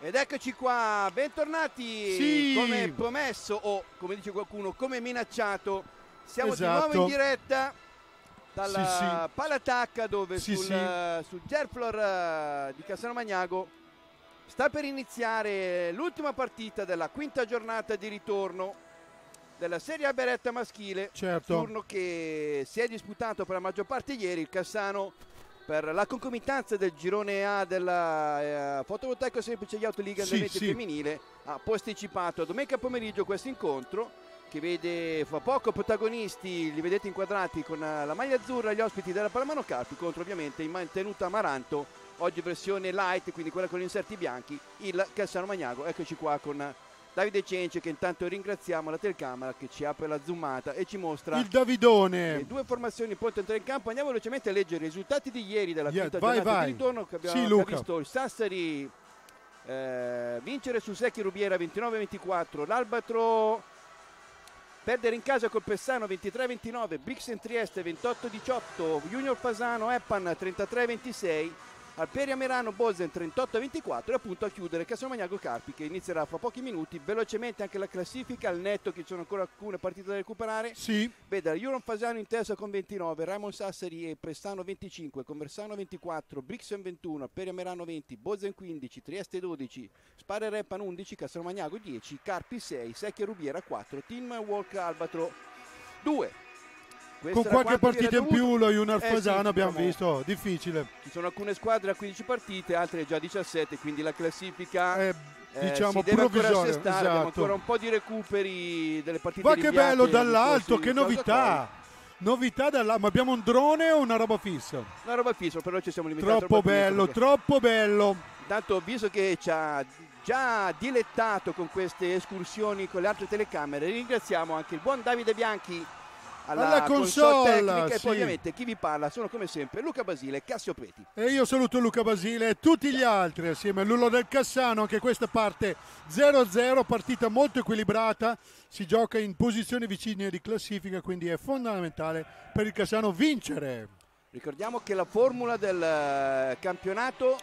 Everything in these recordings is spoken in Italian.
Ed eccoci qua, bentornati. Sì. Come promesso o come dice qualcuno, come minacciato, siamo esatto. di nuovo in esatto. diretta dalla sì, sì. Palatacca dove sì, sul, eh, sul Gerflor eh, di Cassano Magnago sta per iniziare l'ultima partita della quinta giornata di ritorno della Serie A Beretta maschile, certo. turno che si è disputato per la maggior parte ieri, il Cassano per la concomitanza del girone A della eh, fotovoltaico semplice Yacht Autoliga sì, andamento sì. femminile ha posticipato a domenica pomeriggio questo incontro che vede fra poco protagonisti, li vedete inquadrati con eh, la maglia azzurra, gli ospiti della Palamano Carpi contro ovviamente in mantenuta Amaranto, oggi versione light, quindi quella con gli inserti bianchi, il Cassano Magnago. Eccoci qua con Davide Cenci che intanto ringraziamo la telecamera che ci apre la zoomata e ci mostra il Davidone. Le due formazioni pronte a entrare in campo. Andiamo velocemente a leggere i risultati di ieri della yeah, quinta vai, giornata vai. di ritorno che abbiamo sì, Luca. visto il Sassari eh, vincere su Secchi Rubiera 29-24, l'Albatro perdere in casa col Pessano 23-29, Brixen Trieste 28-18, Junior Fasano Eppan 33-26 Alperia Merano Bosen 38-24 e appunto a chiudere Castelmagnago Carpi che inizierà fra pochi minuti velocemente anche la classifica al netto che ci sono ancora alcune partite da recuperare sì. veda Juron Fasano in testa con 29 Ramon Sassari e Prestano 25 Conversano 24 Brixen 21 Alperia Merano 20 Bosen 15 Trieste 12 Spare Repan 11 Castelmagnago 10 Carpi 6 Secchia Rubiera 4 Team Walk Albatro 2 questa con qualche partita in più lo Junar eh, Fasano sì, abbiamo visto, difficile. Ci sono alcune squadre a 15 partite, altre già 17, quindi la classifica eh, eh diciamo eh, si deve ancora assestare, esatto. ancora un po' di recuperi delle partite Ma che bello dall'alto, che novità! Novità dall'alto, ma abbiamo un drone o una roba fissa? Una roba fissa, però ci siamo limitati. Troppo bello, perché... troppo bello. Intanto visto che ci ha già dilettato con queste escursioni con le altre telecamere, ringraziamo anche il buon Davide Bianchi alla, alla console, tecnica sì. e poi ovviamente chi vi parla sono come sempre Luca Basile e Cassio Preti. E io saluto Luca Basile e tutti gli altri assieme a Lullo del Cassano, anche questa parte 0-0, partita molto equilibrata, si gioca in posizioni vicine di classifica, quindi è fondamentale per il Cassano vincere. Ricordiamo che la formula del eh, campionato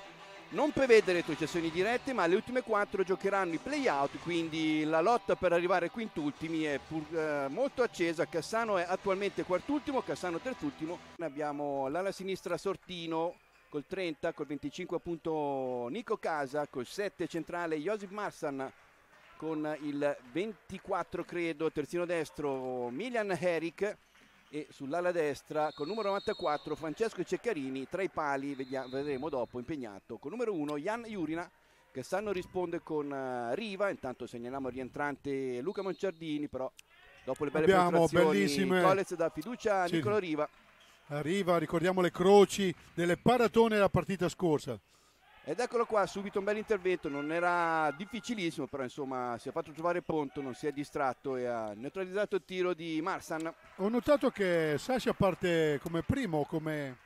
non prevede retrocessioni dirette, ma le ultime quattro giocheranno i play-out, quindi la lotta per arrivare quintultimi è pur, eh, molto accesa. Cassano è attualmente quartultimo, Cassano terzultimo. Abbiamo l'ala sinistra Sortino col 30, col 25 appunto Nico Casa, col 7 centrale Josip Marsan con il 24 credo, terzino destro Milian Heric e sull'ala destra con numero 94 Francesco Ceccarini, tra i pali vediamo, vedremo dopo impegnato con numero 1 Jan Jurina che Sanno risponde con uh, Riva, intanto segnaliamo rientrante Luca Monciardini però dopo le belle Abbiamo bellissime Colez dà fiducia a sì. Nicolo Riva. Riva, ricordiamo le croci delle paratone la partita scorsa ed eccolo qua, subito un bel intervento, non era difficilissimo, però insomma si è fatto trovare pronto, non si è distratto e ha neutralizzato il tiro di Marsan. Ho notato che Sasha parte come primo, come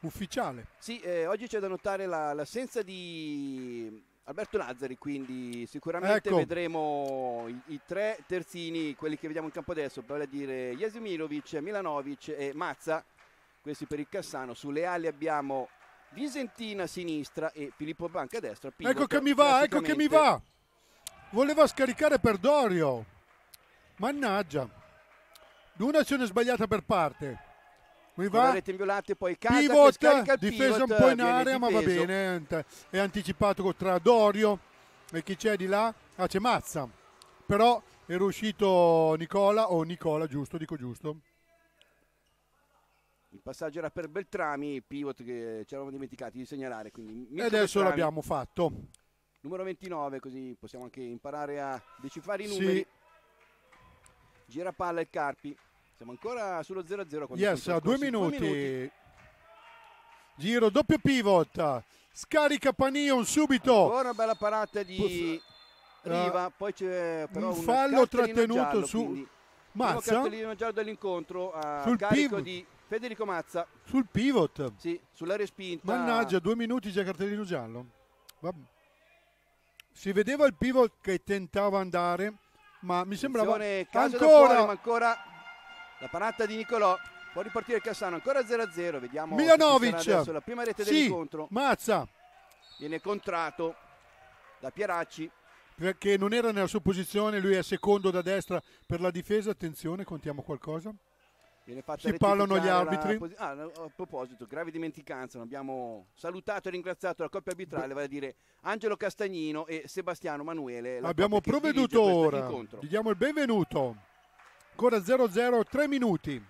ufficiale. Sì, eh, oggi c'è da notare la, l'assenza di Alberto Lazzari, quindi sicuramente ecco. vedremo i, i, tre terzini, quelli che vediamo in campo adesso, vale a dire Jasimirovic, Milanovic e Mazza, questi per il Cassano. Sulle ali abbiamo Visentina a sinistra e Filippo Banca a destra. Ecco che mi va, ecco che mi va. Voleva scaricare per Dorio. Mannaggia. Un'azione sbagliata per parte. Mi va. rete inviolata poi Casa pivot, difesa pivot, un po' in area, difeso. ma va bene. È anticipato tra Dorio e chi c'è di là? Ah, c'è Mazza. Però era uscito Nicola, o oh, Nicola, giusto, dico giusto. Il passaggio era per Beltrami, pivot che ci eravamo dimenticati di segnalare. e adesso l'abbiamo fatto. Numero 29, così possiamo anche imparare a decifrare i numeri. Sì. Gira palla il Carpi. Siamo ancora sullo 0-0. Yes, a due minuti. Giro doppio pivot. Scarica Panion subito. Ancora una bella parata di Riva. Eh, poi c'è però un fallo trattenuto giallo, su Mazza. Massa. Primo cartellino giallo dell'incontro a eh, Sul carico pivot. di Federico Mazza. Sul pivot? Sì, sulla respinta. Mannaggia, due minuti già cartellino giallo. Vabbè. Si vedeva il pivot che tentava andare, ma mi sembrava... Ancora! Fuori, ancora la parata di Nicolò. Può ripartire Cassano, ancora 0-0. Vediamo Milanovic. la prima rete sì, dell'incontro. Mazza. Viene contrato da Pieracci perché non era nella sua posizione, lui è secondo da destra per la difesa, attenzione, contiamo qualcosa. Viene fatta si parlano gli arbitri. La... Ah, a proposito, grave dimenticanza, non abbiamo salutato e ringraziato la coppia arbitrale, vale a dire Angelo Castagnino e Sebastiano Manuele. Abbiamo provveduto ora, gli diamo il benvenuto. Ancora 0-0, 3 minuti.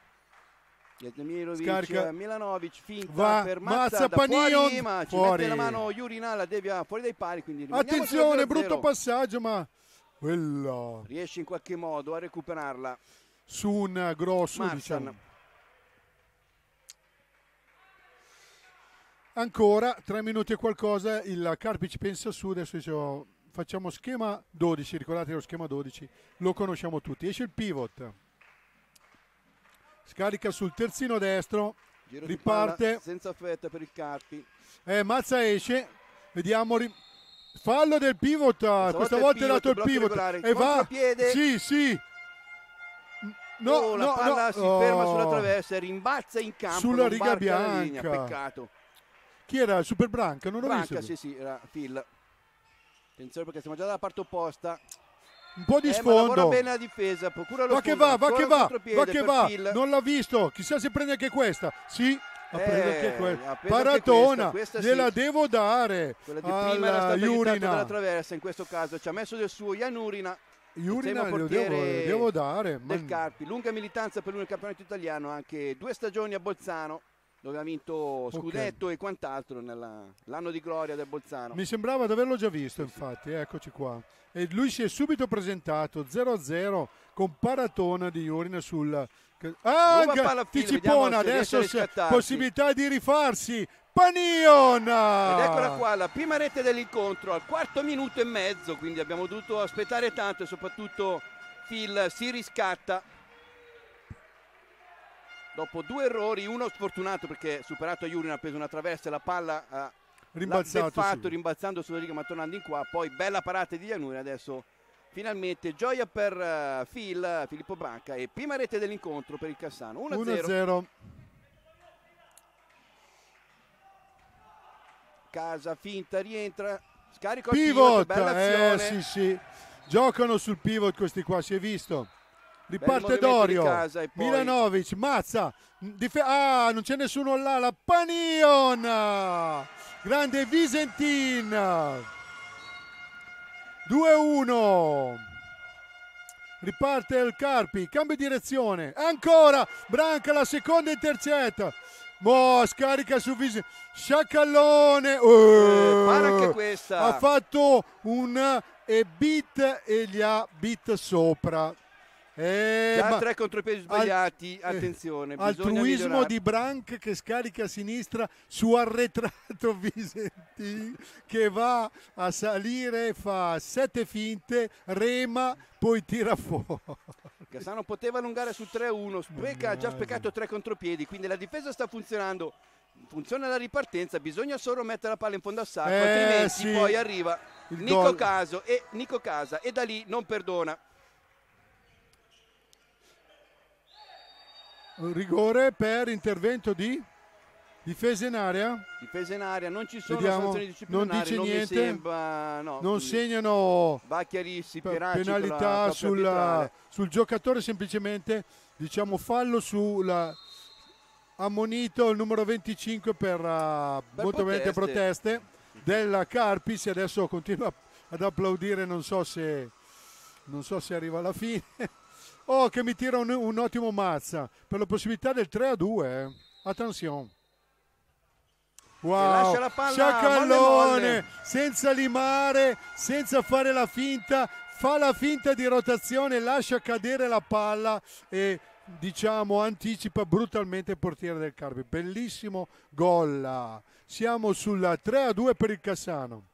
Jatmirovic, Scarica. Milanovic, finta Va, per Mazza, Mazza fuori, ma ci fuori. mette la mano Jurinala, devia fuori dai pali. Attenzione, brutto passaggio, ma quello... Riesce in qualche modo a recuperarla su un grosso Diciamo. ancora 3 minuti e qualcosa il Carpic pensa su adesso dicevo, oh, facciamo schema 12 ricordate lo schema 12 lo conosciamo tutti esce il pivot scarica sul terzino destro Giro riparte senza fretta per il Carpi eh, Mazza esce vediamo fallo del pivot ah, questa, volta, volta è dato il pivot, il e va piede. sì sì No, oh, la no, palla no. si oh. ferma sulla oh. traversa e rimbalza in campo. Sulla riga bianca. Linea, peccato. Chi era? Super Branca? Non Branca, l'ho visto. Branca, sì, sì, era Phil. Attenzione perché siamo già dalla parte opposta. Un po' di eh, sfondo. Ma bene la difesa, procura lo Va che va, va che va, va che va. Phil. Non l'ha visto. Chissà se prende anche questa. Sì, ha eh, preso anche quella. Paratona, questa, questa gliela sì. devo dare. Quella di prima era stata Jurina. della traversa, in questo caso ci ha messo del suo Janurina Iurina lo devo, devo dare. Del Carpi, lunga militanza per lui nel campionato italiano, anche due stagioni a Bolzano dove ha vinto Scudetto okay. e quant'altro nell'anno di gloria del Bolzano. Mi sembrava di averlo già visto, sì, infatti, sì. eccoci qua. E lui si è subito presentato 0-0 con paratona di Iurina sul... Ah, Ticipona adesso possibilità di rifarsi Panion! Ed eccola qua, la prima rete dell'incontro al quarto minuto e mezzo, quindi abbiamo dovuto aspettare tanto e soprattutto Phil si riscatta dopo due errori, uno sfortunato perché superato a Jurin ha preso una traversa e la palla ha fatto sì. rimbalzando sulla riga ma tornando in qua, poi bella parata di Januri adesso finalmente gioia per eh, Phil, Filippo Branca e prima rete dell'incontro per il Cassano 1-0. Casa finta, rientra, scarico pivot, pivot bella eh, sì, sì. Giocano sul pivot questi qua, si è visto. Riparte Dorio, poi... Milanovic, Mazza, Dif- ah non c'è nessuno là, la Panion, grande Visentin, 2-1, riparte il Carpi, cambio direzione, ancora Branca la seconda intercetta, Boh, scarica su Visi. Sciacallone. Eh, eh, para anche questa. Ha fatto un e beat e gli ha bit sopra. Eh, Già tre contropiedi sbagliati, eh, al, attenzione. Eh, altruismo di Branc che scarica a sinistra su arretrato Visentin che va a salire, fa sette finte, rema, poi tira fuori. Cassano poteva allungare su 3-1, Speca ha già speccato tre contropiedi, quindi la difesa sta funzionando. Funziona la ripartenza, bisogna solo mettere la palla in fondo al sacco, eh, altrimenti sì. poi arriva Nico, Caso e Nico Casa e da lì non perdona. rigore per intervento di difesa in area difesa in area non ci sono Vediamo. sanzioni disciplinari non dice non niente sembra, no, non segnano va penalità sulla, sul giocatore semplicemente diciamo fallo sulla ammonito il numero 25 per, uh, per molto proteste. proteste della Carpis e adesso continua ad applaudire non so se, non so se arriva alla fine Oh, che mi tira un, un ottimo mazza per la possibilità del 3 a 2. Eh. Attenzione. Wow, sciacallone, senza limare, senza fare la finta, fa la finta di rotazione, lascia cadere la palla e diciamo anticipa brutalmente il portiere del Carpi. Bellissimo gol. Siamo sulla 3 a 2 per il Cassano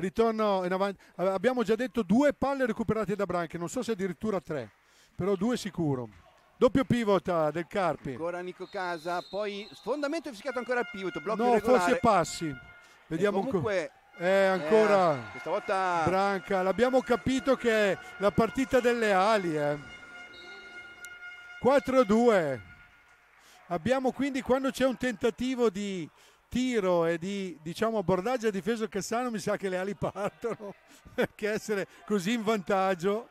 ritorno in avanti. Abbiamo già detto due palle recuperate da Branche, non so se addirittura tre, però due sicuro. Doppio pivot eh, del Carpi. Ancora Nico Casa, poi sfondamento fischiato ancora il pivot, blocco No, irregolare. forse passi. Vediamo e comunque eh, ancora eh, questa volta Branca, l'abbiamo capito che è la partita delle ali, eh. 4-2. Abbiamo quindi quando c'è un tentativo di tiro e di diciamo, abbordaggio e difesa Cassano mi sa che le ali partono perché essere così in vantaggio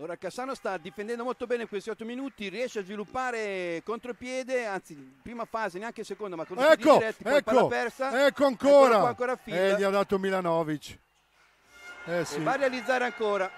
Ora Cassano sta difendendo molto bene questi 8 minuti, riesce a sviluppare contropiede, anzi prima fase, neanche seconda, ma contropiede ecco, diretti, poi ecco, persa. Ecco, ecco ancora. ancora, ancora e eh, gli ha dato Milanovic. Eh, sì. E va a realizzare ancora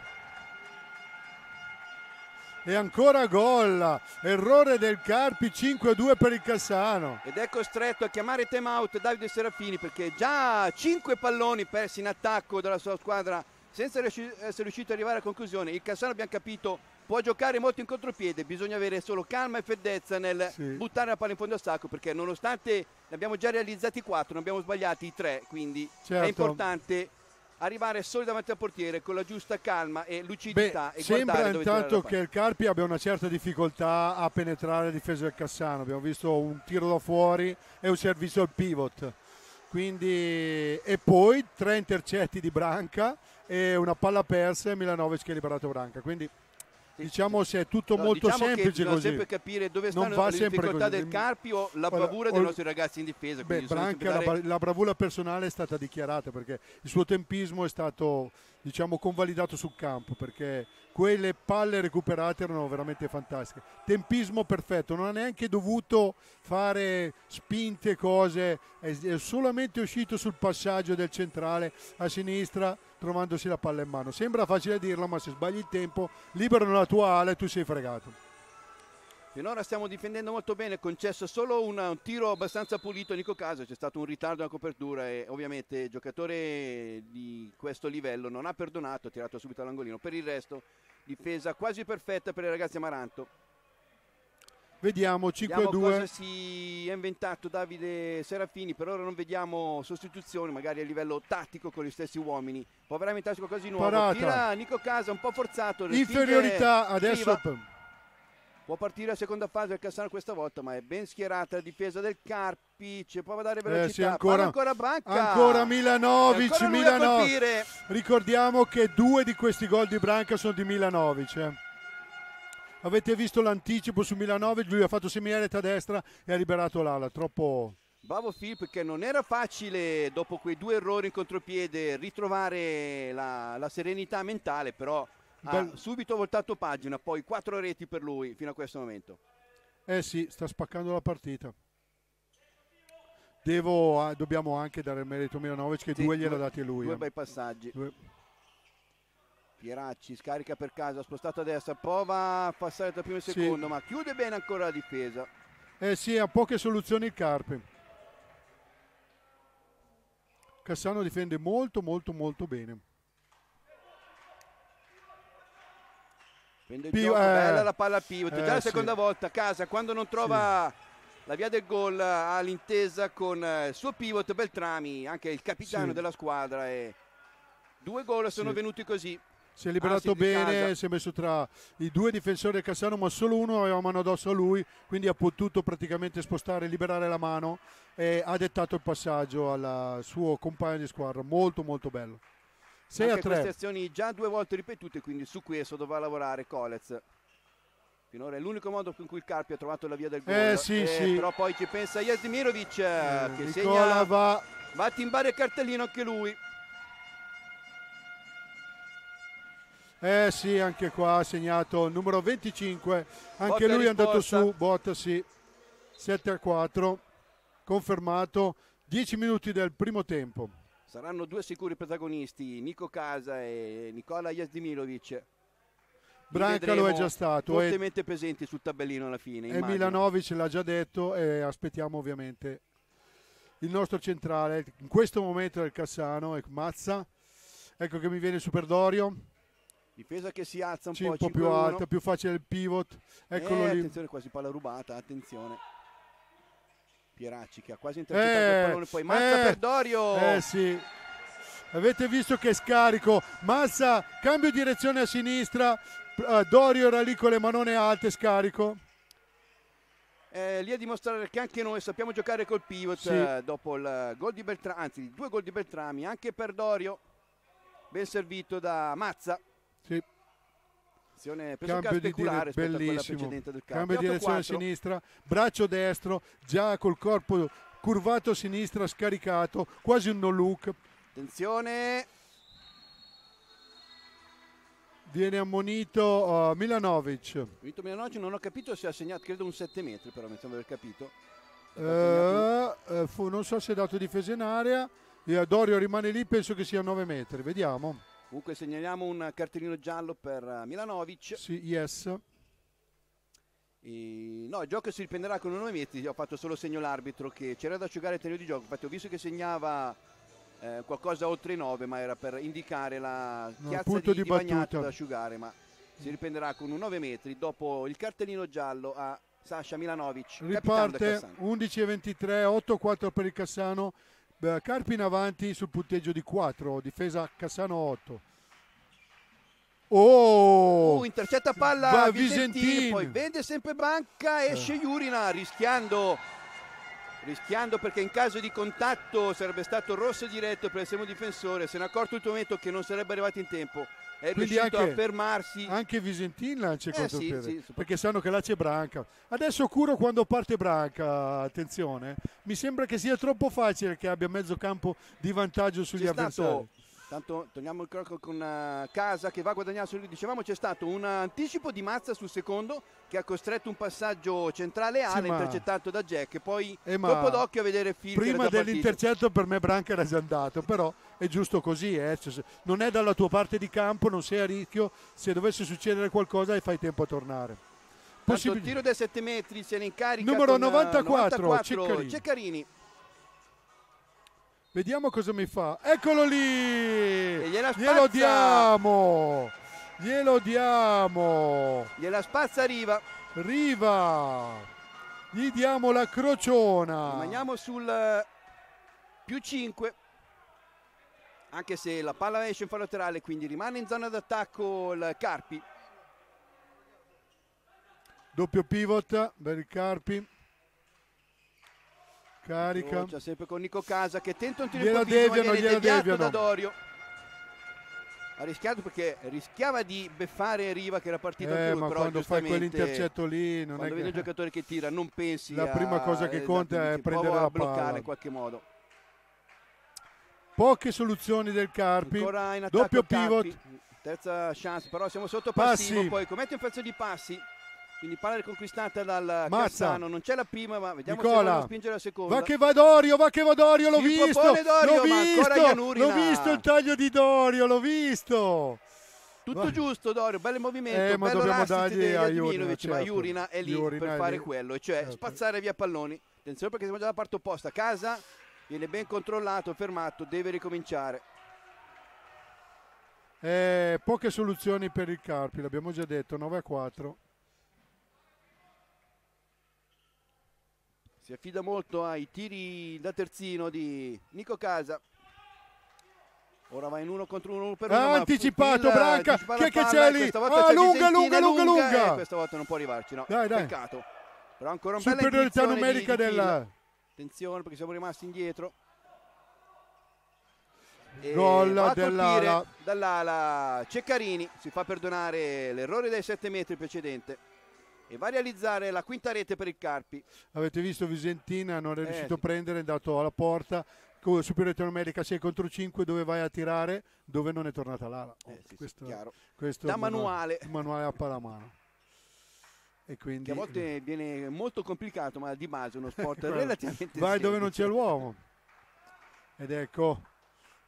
e ancora gol errore del Carpi 5-2 per il Cassano ed è costretto a chiamare time out Davide Serafini perché già 5 palloni persi in attacco dalla sua squadra senza essere riuscito ad arrivare a conclusione il Cassano abbiamo capito può giocare molto in contropiede bisogna avere solo calma e freddezza nel sì. buttare la palla in fondo al sacco perché nonostante ne abbiamo già realizzati 4 ne abbiamo sbagliati 3 quindi certo. è importante arrivare solidamente al portiere con la giusta calma e lucidità. Beh, e sembra intanto che il Carpi abbia una certa difficoltà a penetrare la difesa del Cassano. Abbiamo visto un tiro da fuori e un servizio al pivot. Quindi, e poi tre intercetti di Branca e una palla persa e Milanovic che ha liberato Branca. Quindi diciamo se è tutto no, molto diciamo semplice bisogna così. sempre capire dove non stanno le difficoltà così. del Carpi o la bravura dei nostri ragazzi in difesa. Beh, Branca, dare... la bravura personale è stata dichiarata perché il suo tempismo è stato diciamo, convalidato sul campo perché quelle palle recuperate erano veramente fantastiche. Tempismo perfetto, non ha neanche dovuto fare spinte, cose, è solamente uscito sul passaggio del centrale a sinistra trovandosi la palla in mano. Sembra facile dirlo, ma se sbagli il tempo, liberano la tua ala e tu sei fregato. Finora stiamo difendendo molto bene, concesso solo un tiro abbastanza pulito a Nico Casa, c'è stato un ritardo alla copertura e ovviamente il giocatore di questo livello non ha perdonato, ha tirato subito all'angolino. Per il resto difesa quasi perfetta per i ragazzi Amaranto. Vediamo 5-2. Cosa si è inventato Davide Serafini, per ora non vediamo sostituzioni, magari a livello tattico con gli stessi uomini. Può veramente essere qualcosa di nuovo. Parata. Tira Nico Casa un po' forzato. Inferiorità adesso. Riva Può partire la seconda fase del Cassano questa volta, ma è ben schierata la difesa del Carpi. Ci prova a dare eh, velocità. Eh sì, ancora, ancora Branca. Ancora Milanovic. Ancora Milanovic. Ricordiamo che due di questi gol di Branca sono di Milanovic. Eh. Avete visto l'anticipo su Milanovic, lui ha fatto seminaretta a destra e ha liberato l'ala. Troppo, Bravo Filippo che non era facile dopo quei due errori in contropiede ritrovare la, la serenità mentale, però ha ah. subito voltato pagina, poi quattro reti per lui fino a questo momento. Eh sì, sta spaccando la partita. Devo, dobbiamo anche dare il merito a Milanovic che sì, due gliel'ha dati lui. Due eh. bei passaggi. Due. Pieracci scarica per casa, spostato a destra, prova a passare dal primo e secondo, sì. ma chiude bene ancora la difesa. Eh sì, ha poche soluzioni il Carpe. Cassano difende molto molto molto bene. Quindi il Pio, gioco, eh, bella la palla a Pivot. Già la eh, seconda sì. volta a casa quando non trova sì. la via del gol ha l'intesa con eh, il suo pivot Beltrami, anche il capitano sì. della squadra. E due gol sono venuti così. Si è liberato ah, bene, si è messo tra i due difensori del Cassano, ma solo uno aveva mano addosso a lui, quindi ha potuto praticamente spostare, liberare la mano e ha dettato il passaggio al suo compagno di squadra. Molto molto bello. 6 Anche a 3. queste azioni già due volte ripetute, quindi su questo dovrà lavorare Colez. Finora è l'unico modo in cui il Carpi ha trovato la via del gol. Eh, sì, eh, sì. Però poi ci pensa Jasmirovic eh, che Nicola segna, va. va a timbare il cartellino anche lui. Eh sì, anche qua ha segnato il numero 25. Anche Botta lui risposta. è andato su. Botta sì. 7 a 4. Confermato. 10 minuti del primo tempo. Saranno due sicuri protagonisti, Nico Casa e Nicola Jazdimilovic. Branca lo è già stato. Eh. Fortemente è... presenti sul tabellino alla fine. E Milanovic l'ha già detto e aspettiamo ovviamente il nostro centrale. In questo momento è il Cassano, è Mazza. Ecco che mi viene Superdorio. Difesa che si alza un po', un po più alta, più facile il pivot. Eccolo eh, lì. Attenzione, quasi palla rubata, attenzione. Pieracci che ha quasi intercettato eh, il pallone, poi Mazza eh, per Dorio. Eh sì. Avete visto che scarico, Mazza cambio direzione a sinistra, eh, Dorio era lì con le manone alte, scarico. Eh, lì a dimostrare che anche noi sappiamo giocare col pivot sì. Eh, dopo il gol di Beltrami, anzi due gol di Beltrami, anche per Dorio, ben servito da Mazza. Sì azione cambio di dire, bellissimo cambio, cambio di direzione a sinistra braccio destro già col corpo curvato a sinistra scaricato quasi un no look attenzione viene ammonito uh, Milanovic Vito Milanovic non ho capito se ha segnato credo un 7 metri però mi sembra aver capito uh, fu, non so se è dato difesa in area Dorio rimane lì penso che sia 9 metri vediamo Comunque segnaliamo un cartellino giallo per eh, Milanovic. Sì, yes. E, no, il gioco si riprenderà con 9 metri. Ho fatto solo segno l'arbitro che c'era da asciugare il terreno di gioco. Infatti, ho visto che segnava eh, qualcosa oltre i 9, ma era per indicare la chiazza no, piazza punto di, di, di da asciugare. Ma si riprenderà con un 9 metri dopo il cartellino giallo a Sasha Milanovic. Riparte 11-23, e 8-4 per il Cassano. Carpi in avanti sul punteggio di 4, difesa Cassano 8. Oh, uh, intercetta palla Va Visentin, Visentin, poi vede sempre Banca, esce eh. Jurina rischiando rischiando perché in caso di contatto sarebbe stato rosso diretto per il secondo difensore, se ne è accorto il tuo momento che non sarebbe arrivato in tempo è Quindi riuscito anche, a fermarsi. Anche Visentin lancia eh, contro sì, sì, perché sanno che là c'è Branca. Adesso curo quando parte Branca, attenzione. Mi sembra che sia troppo facile che abbia mezzo campo di vantaggio sugli c'è avversari. Stato Tanto togliamo il crocco con eh, Casa che va a guadagnare su lui. Dicevamo c'è stato un anticipo di Mazza sul secondo che ha costretto un passaggio centrale Ale sì, intercettato da Jack. Poi eh, dopo d'occhio a vedere Phil. Prima dell'intercetto per me Branca era già andato, però è giusto così. Eh? Cioè, non è dalla tua parte di campo, non sei a rischio. Se dovesse succedere qualcosa e fai tempo a tornare. Possibile. Tanto il tiro dai 7 metri se ne incarica. Numero 94, 94 eh, Ceccarini. Ceccarini. Vediamo cosa mi fa. Eccolo lì! Glielo diamo! Glielo diamo! Gliela spazza Riva. Riva! Gli diamo la crociona. Rimaniamo sul eh, più 5. Anche se la palla esce in fallo laterale, quindi rimane in zona d'attacco il Carpi. Doppio pivot per il Carpi. Carica. C'è sempre con Nico Casa che tenta un tiro glielo deviano, gliela deviano. da Dorio. Ha rischiato perché rischiava di beffare Riva che era partito eh, anche lui, ma però quando fai quell'intercetto lì non quando è vedi che... un giocatore che tira non pensi La a... prima cosa che esatto, conta è prendere la palla. bloccare in qualche modo. Poche soluzioni del Carpi. Doppio Carpi. pivot. Terza chance, però siamo sotto passi. passivo poi commette un pezzo di passi. Quindi palla riconquistata dal Mazza. Cassano, non c'è la prima, ma vediamo Nicola. se vuole spingere la seconda. Va che va Dorio, va che va Dorio, l'ho si visto. Dorio, l'ho visto, l'ho visto il taglio di Dorio, l'ho visto. Tutto va. giusto Dorio, bel movimento, eh, ma bello dobbiamo dargli a Iurina certo. ma Jurina è lì Jurina per è fare lì. quello, cioè certo. spazzare via palloni. Attenzione perché siamo già dalla parte opposta, casa viene ben controllato, fermato, deve ricominciare. Eh, poche soluzioni per il Carpi, l'abbiamo già detto, 9 a 4. si affida molto ai tiri da terzino di Nico Casa Ora va in uno contro uno per Ha anticipato Pupilla, Branca. Che, che c'è lì? Ah, lunga, lunga, lunga, lunga. Questa volta non può arrivarci, no. Dai, dai. Peccato. Però ancora un Superiorità numerica di, della... Attenzione perché siamo rimasti indietro. Gol dell'ala. Dall'ala Ceccarini. Si fa perdonare l'errore dei 7 metri precedente e va a realizzare la quinta rete per il Carpi. Avete visto Visentina non è eh, riuscito eh, a prendere, è andato alla porta superiorità numerica 6 contro 5 dove vai a tirare dove non è tornata l'ala oh, eh, sì, questo, sì, questo da manuale manuale a palamano e quindi, che a volte viene molto complicato ma di base è uno sport relativamente vai semplice. dove non c'è l'uomo ed ecco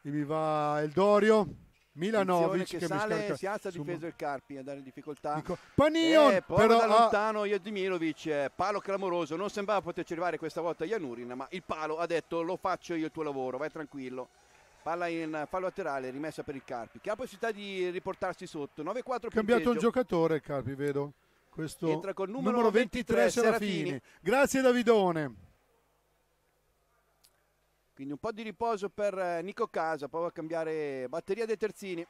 mi va il Dorio Milanovic che, che sale, scarica, si alza a difesa il Carpi andare in difficoltà Dico, Panion eh, però da lontano Jadimirovic eh, palo clamoroso non sembrava poterci arrivare questa volta Janurin ma il palo ha detto lo faccio io il tuo lavoro vai tranquillo palla in fallo laterale rimessa per il Carpi che ha possibilità di riportarsi sotto 9-4 cambiato punteggio. un giocatore Carpi vedo questo Entra col numero, numero 23, 23 Serafini. Serafini grazie Davidone quindi un po' di riposo per eh, Nico Casa, prova a cambiare batteria dei terzini.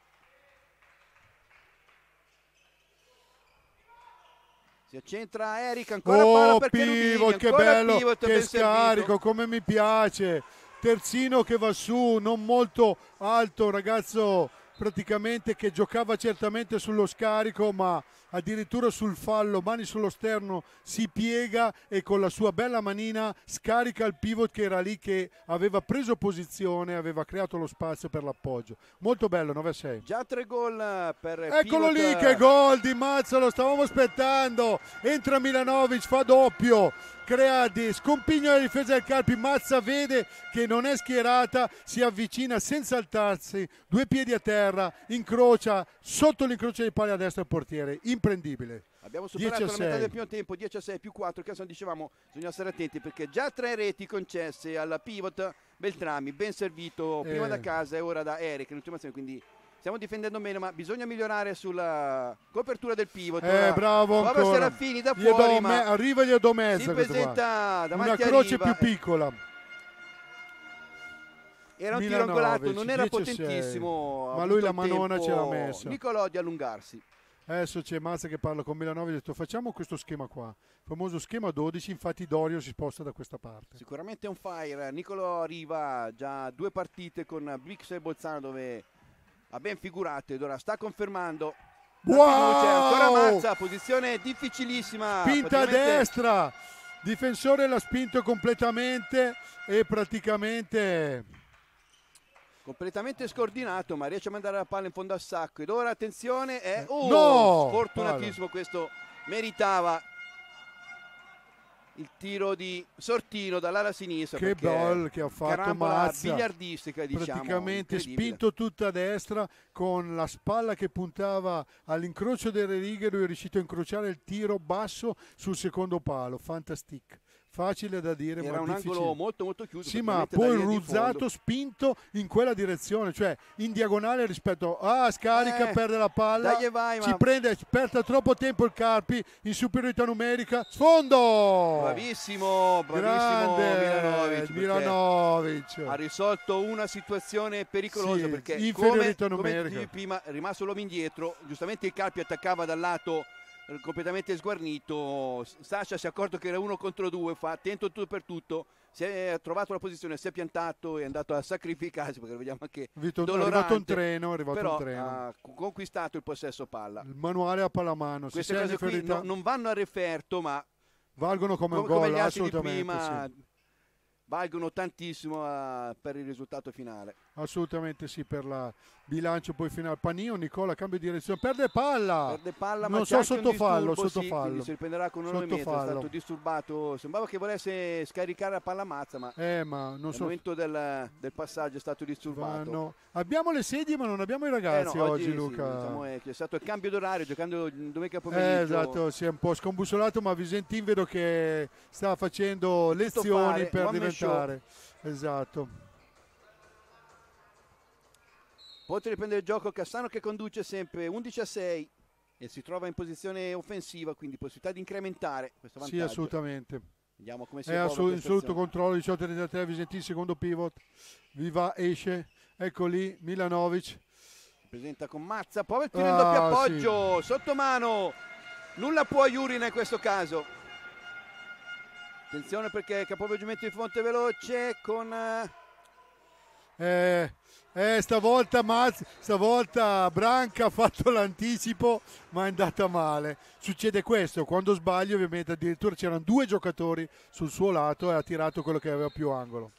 Si accentra Eric ancora oh, palla pivot, che bello, pivot, che scarico, come mi piace. Terzino che va su, non molto alto, ragazzo praticamente che giocava certamente sullo scarico ma addirittura sul fallo, mani sullo sterno, si piega e con la sua bella manina scarica il pivot che era lì che aveva preso posizione, aveva creato lo spazio per l'appoggio. Molto bello, 9-6. Già tre gol per Eccolo pivot. lì eh. che gol di Mazza, lo stavamo aspettando. Entra Milanovic, fa doppio crea di scompigno la difesa del Carpi, Mazza vede che non è schierata, si avvicina senza alzarsi, due piedi a terra, incrocia, sotto l'incrocio dei pali a destra il portiere, imprendibile. Abbiamo superato la metà del primo tempo, 10 a 6 più 4, che dicevamo bisogna stare attenti perché già tre reti concesse alla pivot Beltrami, ben servito prima eh. da casa e ora da Eric, azione, quindi stiamo difendendo meno, ma bisogna migliorare sulla copertura del pivot. Eh, bravo Paolo ancora. Serafini da gli fuori, ma me- arriva gli Domez. Si presenta davanti Una croce arriva. più piccola. Era un tiro angolato, non era 10, potentissimo. Ma lui la manona ce l'ha messa. Nicolò di allungarsi. Adesso c'è Mazza che parla con Milanovic e ha detto facciamo questo schema qua, famoso schema 12, infatti Dorio si sposta da questa parte. Sicuramente è un fire, Nicolo arriva già due partite con Brix e Bolzano dove ha ben figurato ed ora sta confermando. Wow! Ancora Mazza, posizione difficilissima. Spinta a destra, difensore l'ha spinto completamente e praticamente... Completamente scordinato, ma riesce a mandare la palla in fondo al sacco. Ed ora attenzione, è... Eh, oh, no! Sfortunatismo questo meritava il tiro di Sortino dall'ala sinistra. Che gol che ha fatto Mazza. biliardistica, diciamo. Praticamente spinto tutta a destra con la spalla che puntava all'incrocio delle righe, lui è riuscito a incrociare il tiro basso sul secondo palo. Fantastic facile da dire. Era un difficile. angolo molto molto chiuso. Sì, ma poi Ruzzato spinto in quella direzione, cioè in diagonale rispetto a ah, scarica, eh, perde la palla, vai, ci ma... prende, perda troppo tempo il Carpi in superiorità numerica, sfondo! Bravissimo, bravissimo Grande, Milanovic. Ha risolto una situazione pericolosa sì, perché come, come prima rimasto l'uomo indietro, giustamente il Carpi attaccava dal lato eh, completamente sguarnito. Sasha si è accorto che era uno contro due, fa attento tutto per tutto. Si è trovato la posizione, si è piantato è andato a sacrificarsi perché vediamo anche Vito, è arrivato un treno, è arrivato però un treno. ha conquistato il possesso palla. Il manuale a pallamano. Se Queste cose qui no, non vanno a referto, ma valgono come, come, un gol, come assolutamente. Prima, sì. Valgono tantissimo a, ah, per il risultato finale assolutamente sì per la bilancio poi fino al panino Nicola cambio di direzione perde palla perde palla non ma so sottofallo sottofallo sì, si riprenderà con un metro è stato disturbato sembrava che volesse scaricare la palla mazza ma, eh, ma non so. momento del, del, passaggio è stato disturbato Vanno. abbiamo le sedie ma non abbiamo i ragazzi eh no, oggi, oggi, Luca sì, diciamo è, è, stato il cambio d'orario giocando domenica pomeriggio eh, esatto si è un po' scombussolato ma Visentin vedo che sta facendo lezioni fare, per diventare esatto Ponte riprende il gioco, Cassano che conduce sempre 11 a 6 e si trova in posizione offensiva, quindi possibilità di incrementare questo vantaggio. Sì, assolutamente. Vediamo come si È assolut- in assoluto controllo, 18 33 Visentin, secondo pivot. Viva, esce, ecco lì Milanovic. Presenta con Mazza, poi tira il ah, doppio appoggio, sì. sotto mano. Nulla può Jurina in questo caso. Attenzione perché capovolgimento di fonte veloce con... Uh, eh, eh, stavolta, Maz, stavolta Branca ha fatto l'anticipo, ma è andata male. Succede questo, quando sbaglio ovviamente addirittura c'erano due giocatori sul suo lato e ha tirato quello che aveva più angolo.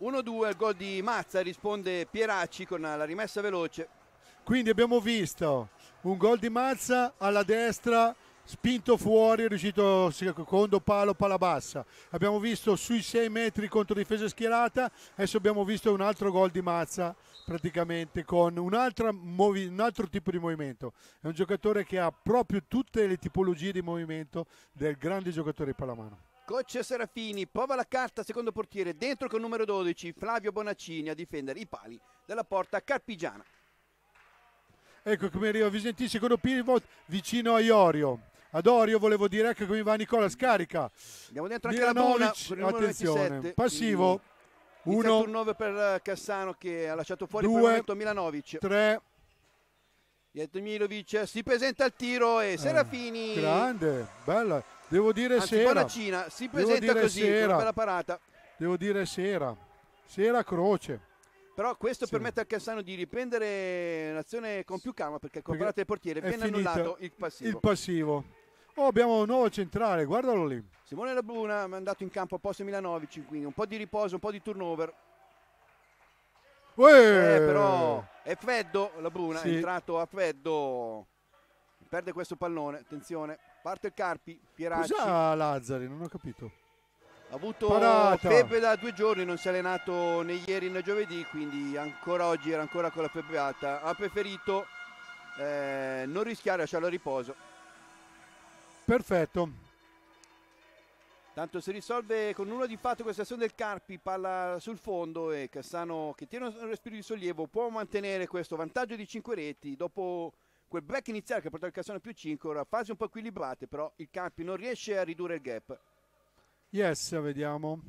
1-2, gol di Mazza, risponde Pieracci con la rimessa veloce. Quindi abbiamo visto un gol di Mazza alla destra spinto fuori, è riuscito secondo palo, pala bassa. Abbiamo visto sui 6 metri contro difesa schierata, adesso abbiamo visto un altro gol di Mazza praticamente con un, un altro tipo di movimento. È un giocatore che ha proprio tutte le tipologie di movimento del grande giocatore di pallamano. Coach Serafini prova la carta secondo portiere dentro con numero 12 Flavio Bonaccini a difendere i pali della porta carpigiana. Ecco come arriva Visentini, secondo pivot vicino a Iorio io volevo dire anche come va Nicola scarica andiamo dentro anche Milanovic, la buona attenzione passivo 1 mm. 9 per eh, Cassano che ha lasciato fuori due, per il momento Milanovic 3 Milovic eh, si presenta al tiro e eh, Serafini eh, grande bella devo dire Anzi, sera Cina, si presenta così sera. bella parata devo dire sera sera croce però questo sì. permette a Cassano di riprendere l'azione con più calma perché il comparate del portiere viene annullato il passivo. il passivo Oh, abbiamo un nuovo centrale, guardalo lì. Simone Labruna ha mandato in campo a posto Milanovic, quindi un po' di riposo, un po' di turnover. Uè. Eh, però è freddo Labruna, sì. è entrato a freddo. Perde questo pallone, attenzione. Parte il Carpi, Pieracci. Cos'ha Lazzari? Non ho capito. Ha avuto Parata. febbre da due giorni, non si è allenato né ieri né giovedì, quindi ancora oggi era ancora con la febbre alta. Ha preferito eh, non rischiare, lasciarlo a riposo. Perfetto. Tanto si risolve con nulla di fatto questa azione del Carpi, palla sul fondo e Cassano che tiene un respiro di sollievo può mantenere questo vantaggio di 5 reti dopo quel break iniziale che ha portato il Cassano più 5, ora fasi un po' equilibrate, però il Carpi non riesce a ridurre il gap. Yes, vediamo.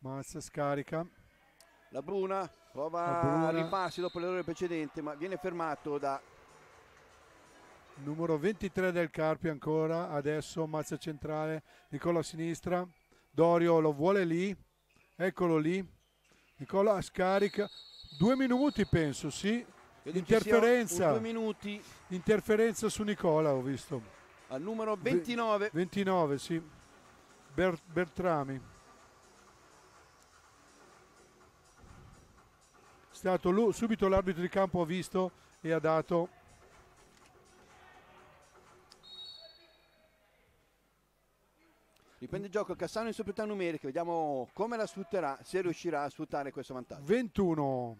Massa scarica. La Bruna prova La Bruna. a rifarsi dopo l'errore precedente, ma viene fermato da numero 23 del Carpi ancora, adesso Mazza centrale, Nicola a sinistra, Dorio lo vuole lì, eccolo lì, Nicola scarica, due minuti penso, sì, Credo interferenza, minuti. interferenza su Nicola ho visto. Al numero 29. 29, sì, Bert Bertrami. Stato subito l'arbitro di campo ha visto e ha dato Riprende il gioco Cassano in superiorità numerica, vediamo come la sfrutterà, se riuscirà a sfruttare questo vantaggio. 21.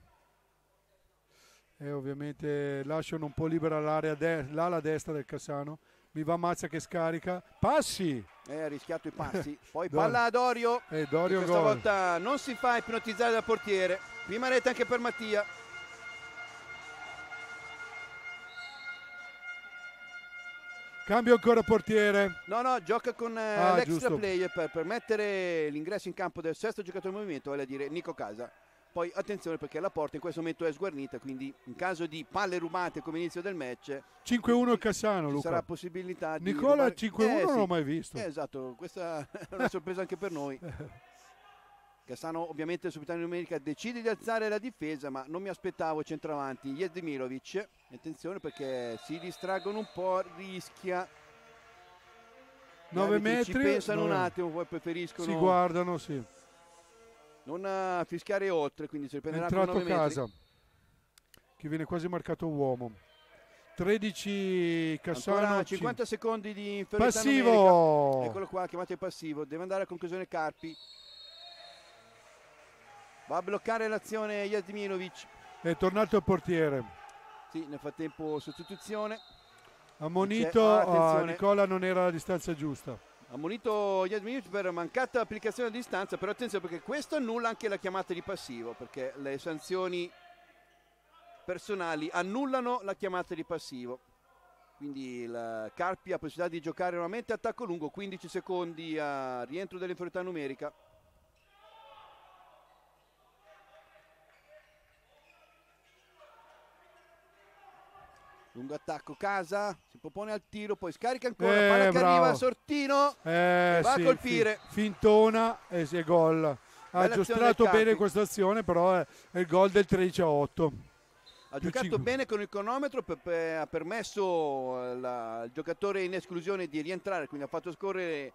E eh, ovviamente lasciano un po' libera l'ala de destra del Cassano. Mi va Mazza che scarica. Passi! Eh, ha rischiato i passi. Poi Dor palla a Dorio. E eh, Dorio e questa gol. volta non si fa ipnotizzare dal portiere. Prima rete anche per Mattia. Cambio ancora portiere. No, no, gioca con eh, ah, l'extra giusto. player per permettere l'ingresso in campo del sesto giocatore in movimento, vale a dire Nico Casa. Poi attenzione perché la porta in questo momento è sguarnita, quindi in caso di palle rubate come inizio del match 5-1 il Cassano, Luca. Sarà possibilità di Nicola rubare... 5-1 eh, non sì. l'ho mai visto. Eh, esatto, questa è una sorpresa anche per noi. Cassano ovviamente subitaneo numerica decide di alzare la difesa ma non mi aspettavo centravanti Jezdemirovic attenzione perché si distraggono un po' rischia 9 metri ci pensano 9. un attimo poi preferiscono si guardano sì non eh, fischiare oltre quindi si riprenderà è entrato casa metri. che viene quasi marcato uomo 13 Cassano 50 secondi di inferiorità passivo numerica. eccolo qua chiamate passivo deve andare a conclusione Carpi va a bloccare l'azione Jasmilovic è tornato il portiere sì, nel frattempo sostituzione ammonito a ah, ah, Nicola non era la distanza giusta ammonito Jasmilovic per mancata applicazione a distanza però attenzione perché questo annulla anche la chiamata di passivo perché le sanzioni personali annullano la chiamata di passivo quindi il Carpi ha possibilità di giocare nuovamente attacco lungo 15 secondi a rientro dell'inferiorità numerica Lungo attacco, Casa si propone al tiro, poi scarica ancora, eh, palla che arriva, Sortino eh, va sì, a colpire. fintona e si è gol. Ha aggiustato bene questa azione, però è, il gol del 13 a 8. Ha giocato 5. bene con il cronometro, per, per, ha permesso la, il giocatore in esclusione di rientrare, quindi ha fatto scorrere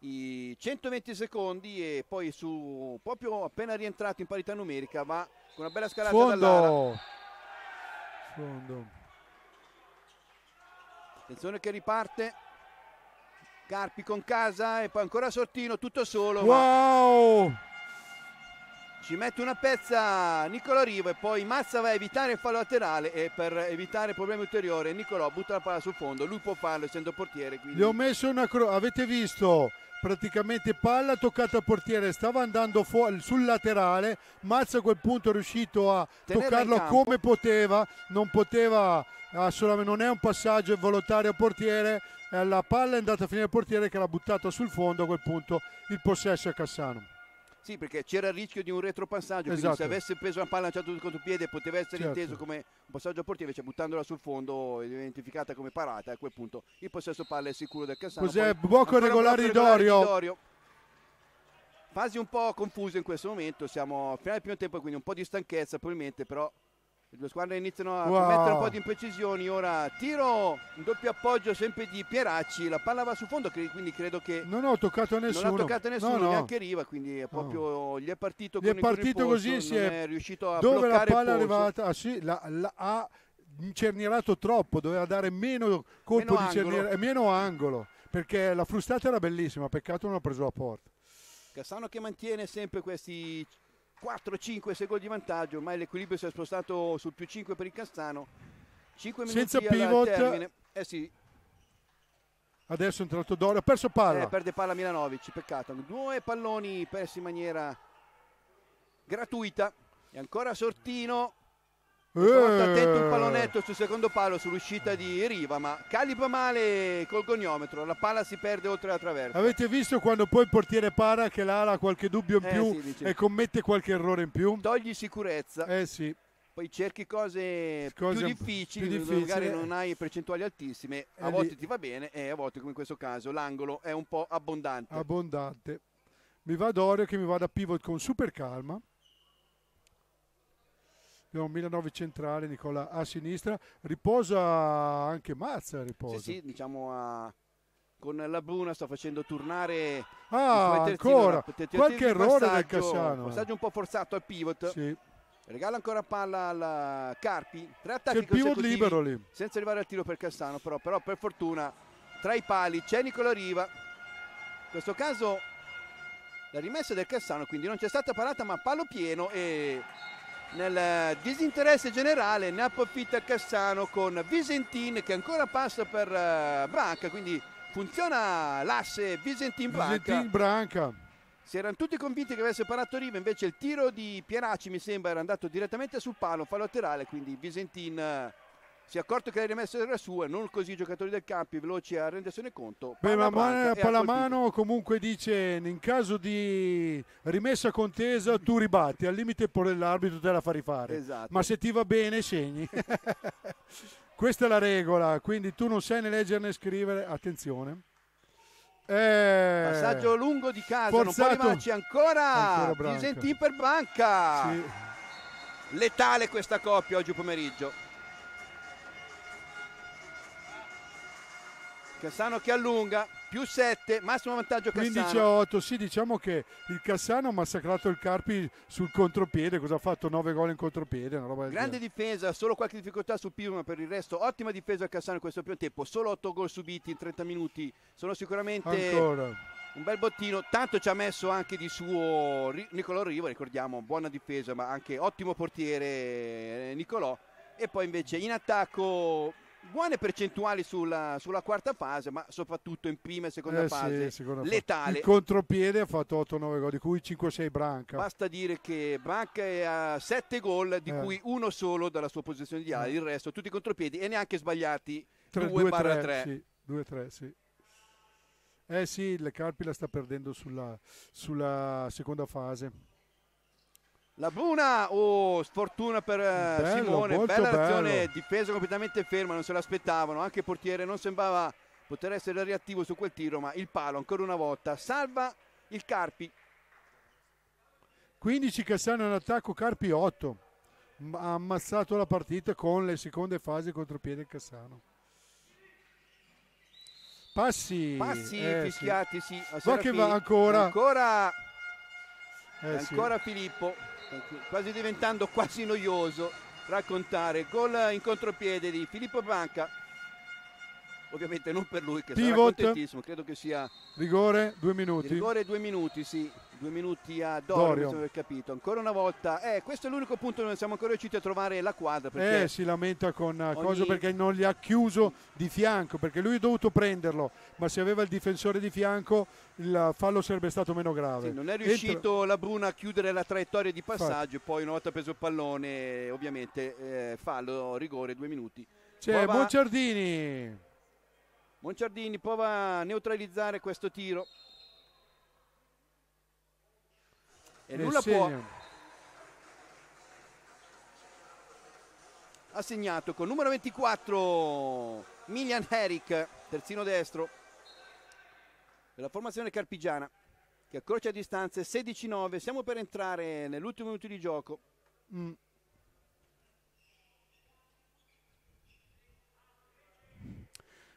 i 120 secondi e poi su, proprio appena rientrato in parità numerica va con una bella scalata Sfondo. dall'ara. Fondo. Attenzione che riparte. Carpi con casa e poi ancora Sortino, tutto solo. Wow! Ma ci mette una pezza Nicolò Rivo e poi Mazza va a evitare il fallo laterale e per evitare problemi ulteriori Nicolò butta la palla sul fondo, lui può farlo essendo portiere. Quindi... Gli ho messo una croce, avete visto? praticamente palla toccata al portiere, stava andando sul laterale, Mazza a quel punto è riuscito a Tenerla toccarlo come poteva, non poteva non è un passaggio volontario al portiere, eh, la palla è andata a finire al portiere che l'ha buttata sul fondo a quel punto il possesso è Cassano. Sì, perché c'era il rischio di un retropassaggio, esatto. se avesse preso la palla lanciata sul contropiede poteva essere certo. inteso come un passaggio a portiere, invece buttandola sul fondo identificata come parata, a quel punto il possesso palla è sicuro del Cassano. Cos'è? Blocco regolare di Dorio. Dorio. Fasi un po' confuse in questo momento, siamo a finale del primo tempo, quindi un po' di stanchezza probabilmente, però le due squadre iniziano a wow. mettere un po' di imprecisioni. Ora tiro, un doppio appoggio sempre di Pieracci. La palla va su fondo, quindi credo che. Non ho toccato nessuno. Non ha toccato nessuno, no, no. neanche Riva. Quindi è proprio, no. gli è partito, gli è partito così. Polso, si è, è riuscito a Dove la palla è arrivata? Ah, sì, la, la, ha incernierato troppo. Doveva dare meno colpo meno di cerniera e eh, meno angolo. Perché la frustata era bellissima. Peccato non ha preso la porta. Cassano che mantiene sempre questi 4-5 secondi di vantaggio, ormai l'equilibrio si è spostato sul più 5 per il Castano. 5 minuti Senza pivot. Eh sì. Adesso è entrato Doro, ha perso palla. Eh, perde palla Milanovic, peccato. Due palloni persi in maniera gratuita. E ancora Sortino Porta attento un eh. pallonetto sul secondo palo sull'uscita di Riva, ma calibra male col goniometro, la palla si perde oltre la traversa. Avete visto quando poi il portiere para che l'ala ha qualche dubbio in eh, più sì, e commette qualche errore in più? Togli sicurezza. Eh sì. Poi cerchi cose, cose più, difficili, più difficili, magari eh. non hai percentuali altissime, a eh, volte lì. ti va bene e a volte come in questo caso l'angolo è un po' abbondante. Abbondante. Mi va Dorio che mi vada da pivot con super calma abbiamo Milanove centrale, Nicola a sinistra, riposa anche Mazza, riposa. Sì, sì diciamo a con la Bruna sta facendo tornare ah, ancora qualche errore del Cassano passaggio un po' forzato al pivot sì. regala ancora palla al Carpi tre attacchi c'è il pivot libero lì senza arrivare al tiro per Cassano però, però per fortuna tra i pali c'è Nicola Riva in questo caso la rimessa del Cassano quindi non c'è stata parata ma palo pieno e nel eh, disinteresse generale ne approfitta Cassano con Visentin che ancora passa per eh, Branca quindi funziona l'asse Visentin-Branca Visentin-Branca si erano tutti convinti che avesse parato Riva invece il tiro di Pieracci mi sembra era andato direttamente sul palo fa laterale quindi Visentin eh, si è accorto che la rimessa era sua, non così i giocatori del campi veloci a rendersene conto. Beh, ma mano comunque dice in caso di rimessa contesa tu ribatti, al limite pure l'arbitro te la fa rifare. Esatto. Ma se ti va bene segni. Questa è la regola, quindi tu non sai né leggere né scrivere, attenzione. Eh, Passaggio lungo di casa, forzato. non può rimanerci ancora. ancora Visentin per banca. Sì. Letale questa coppia oggi pomeriggio. Cassano che allunga, più 7, massimo vantaggio Cassano. 15 a 8, sì diciamo che il Cassano ha massacrato il Carpi sul contropiede, cosa ha fatto? 9 gol in contropiede, una roba Grande difesa, solo qualche difficoltà su Pio, ma per il resto ottima difesa a Cassano in questo primo tempo, solo 8 gol subiti in 30 minuti, sono sicuramente... Ancora un bel bottino, tanto ci ha messo anche di suo Nicolò Rivo ricordiamo, buona difesa ma anche ottimo portiere eh, Nicolò e poi invece in attacco buone percentuali sulla, sulla, quarta fase, ma soprattutto in prima e seconda eh fase sì, seconda letale. Il contropiede ha fatto 8-9 gol, di cui 5-6 Branca. Basta dire che Branca ha 7 gol, di eh. cui uno solo dalla sua posizione di ala, eh. il resto tutti contropiedi e neanche sbagliati 2-3. 2-3, sì. Eh sì, il Carpi la sta perdendo sulla, sulla seconda fase. La Bruna, oh, sfortuna per eh, bello, Simone, bella azione, difesa completamente ferma, non se l'aspettavano, anche il portiere non sembrava poter essere reattivo su quel tiro, ma il palo ancora una volta salva il Carpi. 15 Cassano in attacco, Carpi 8. Ha ammazzato la partita con le seconde fasi contropiede Cassano. Passi. Passi eh, fischiati, sì. sì. Va che va ancora. Ancora, eh, ancora sì. Filippo quasi diventando quasi noioso raccontare gol in contropiede di Filippo Banca ovviamente non per lui che Pivot. sarà contentissimo, credo che sia rigore due minuti. Rigore due minuti, sì, due minuti a Dorio, aver capito. Ancora una volta, eh, questo è l'unico punto dove siamo ancora riusciti a trovare la quadra. Perché eh, si lamenta con eh, ogni... Coso perché non gli ha chiuso di fianco, perché lui ha dovuto prenderlo, ma se aveva il difensore di fianco il fallo sarebbe stato meno grave. Sì, non è riuscito Entra... la Bruna a chiudere la traiettoria di passaggio, Infatti. poi una volta preso il pallone ovviamente eh, fallo, rigore, due minuti. C'è Buova... Bucciardini. Monciardini prova a neutralizzare questo tiro. E, e eh, nulla segna. può. Ha segnato con numero 24 Milian Eric, terzino destro della formazione carpigiana che accorcia a distanze 16-9. Siamo per entrare nell'ultimo minuto di gioco. Mm.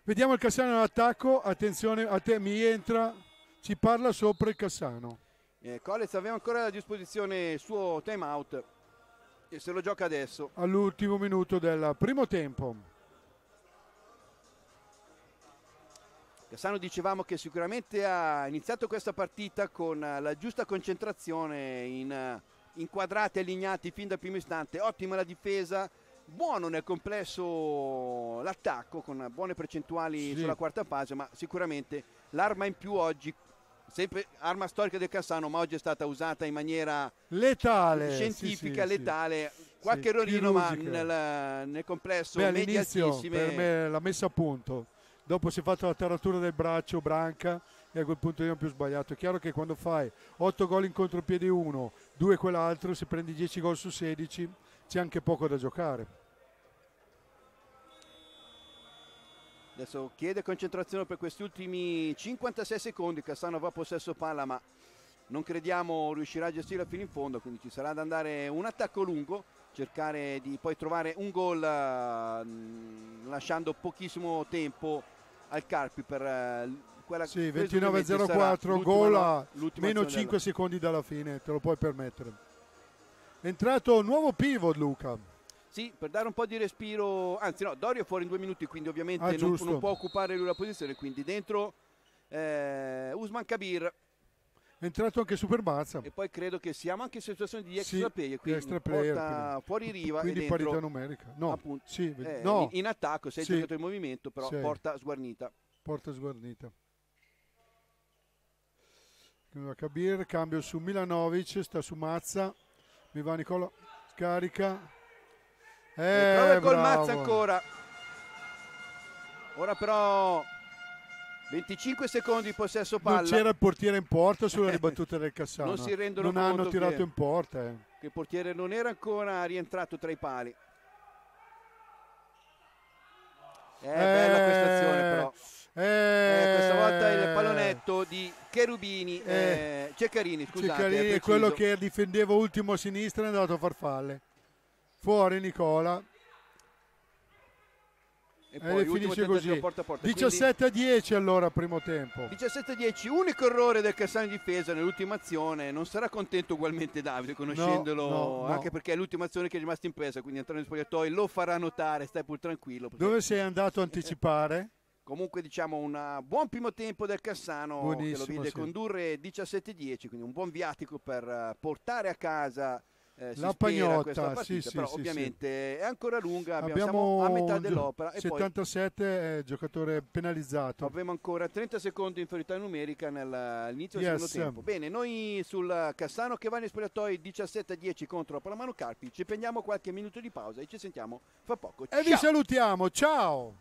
Vediamo il Cassano all'attacco, attenzione a te, mi entra, ci parla sopra il Cassano. Eh, Colez aveva ancora a disposizione il suo time out e se lo gioca adesso. All'ultimo minuto del primo tempo. Cassano dicevamo che sicuramente ha iniziato questa partita con la giusta concentrazione in eh, inquadrati e allineati fin dal primo istante, ottima la difesa, buono nel complesso l'attacco con buone percentuali sì. sulla quarta fase, ma sicuramente l'arma in più oggi sempre arma storica del Cassano, ma oggi è stata usata in maniera letale, scientifica, sì, sì, letale. Sì. Qualche errorino, ma nel, nel complesso Beh, all'inizio per me l'ha messa a punto. Dopo si è fatta la taratura del braccio, branca, e a quel punto io non più sbagliato. È chiaro che quando fai 8 gol in contropiede 1, 2 quell'altro, se prendi 10 gol su 16, c'è anche poco da giocare. Adesso chiede concentrazione per questi ultimi 56 secondi. Cassano va a possesso palla, ma non crediamo riuscirà a gestirla fino in fondo. Quindi ci sarà da andare un attacco lungo, cercare di poi trovare un gol, uh, lasciando pochissimo tempo al Carpi per uh, quella Sì, 29-04, gol a meno 5 della... secondi dalla fine, te lo puoi permettere. È entrato nuovo pivot Luca. Sì, per dare un po' di respiro, anzi no, Dorio è fuori in due minuti, quindi ovviamente ah, non, non, può occupare lui la posizione, quindi dentro eh, Usman Kabir. È entrato anche Super Mazza. E poi credo che siamo anche in situazione di extra sì, player, quindi extra player, quindi. fuori riva quindi dentro, parità numerica. No, appunto, sì, eh, no. In, attacco, sei sì. giocato in movimento, però sei. porta sguarnita. Porta sguarnita. Kabir, cambio su Milanovic, sta su Mazza, mi va Nicola, scarica, eh, prova col bravo. Mazza ancora. Ora però 25 secondi di possesso palla. Non c'era il portiere in porta sulla ribattuta del Cassano. Non si rendono non hanno tirato che, in porta. Eh. Che il portiere non era ancora rientrato tra i pali. È eh, bella questa eh, azione però. Eh, eh, questa volta il pallonetto di Cherubini, eh, eh Ceccarini, scusate. Ceccarini è quello che difendeva ultimo a sinistra e è andato a farfalle fuori Nicola e, e eh, finisce così porta porta. 17 a 10 allora primo tempo 17 a 10 unico errore del Cassano in difesa nell'ultima azione non sarà contento ugualmente Davide conoscendolo no, no, anche no. perché è l'ultima azione che è rimasta in presa quindi entrare in spogliatoi lo farà notare stai pur tranquillo perché... dove sei andato a anticipare? comunque diciamo un buon primo tempo del Cassano Buonissimo, che lo vide sì. condurre 17 a 10 quindi un buon viatico per eh, portare a casa eh, la pagnotta, partita, sì, sì, ovviamente sì. è ancora lunga, abbiamo, abbiamo a metà dell'opera. 77 poi, è eh, giocatore penalizzato. Abbiamo ancora 30 secondi in inferiorità numerica all'inizio yes. del secondo tempo. Bene, noi sul Cassano che va in spogliatoi 17-10 contro Palamano Carpi, ci prendiamo qualche minuto di pausa e ci sentiamo fra poco. Ciao. E vi salutiamo, ciao!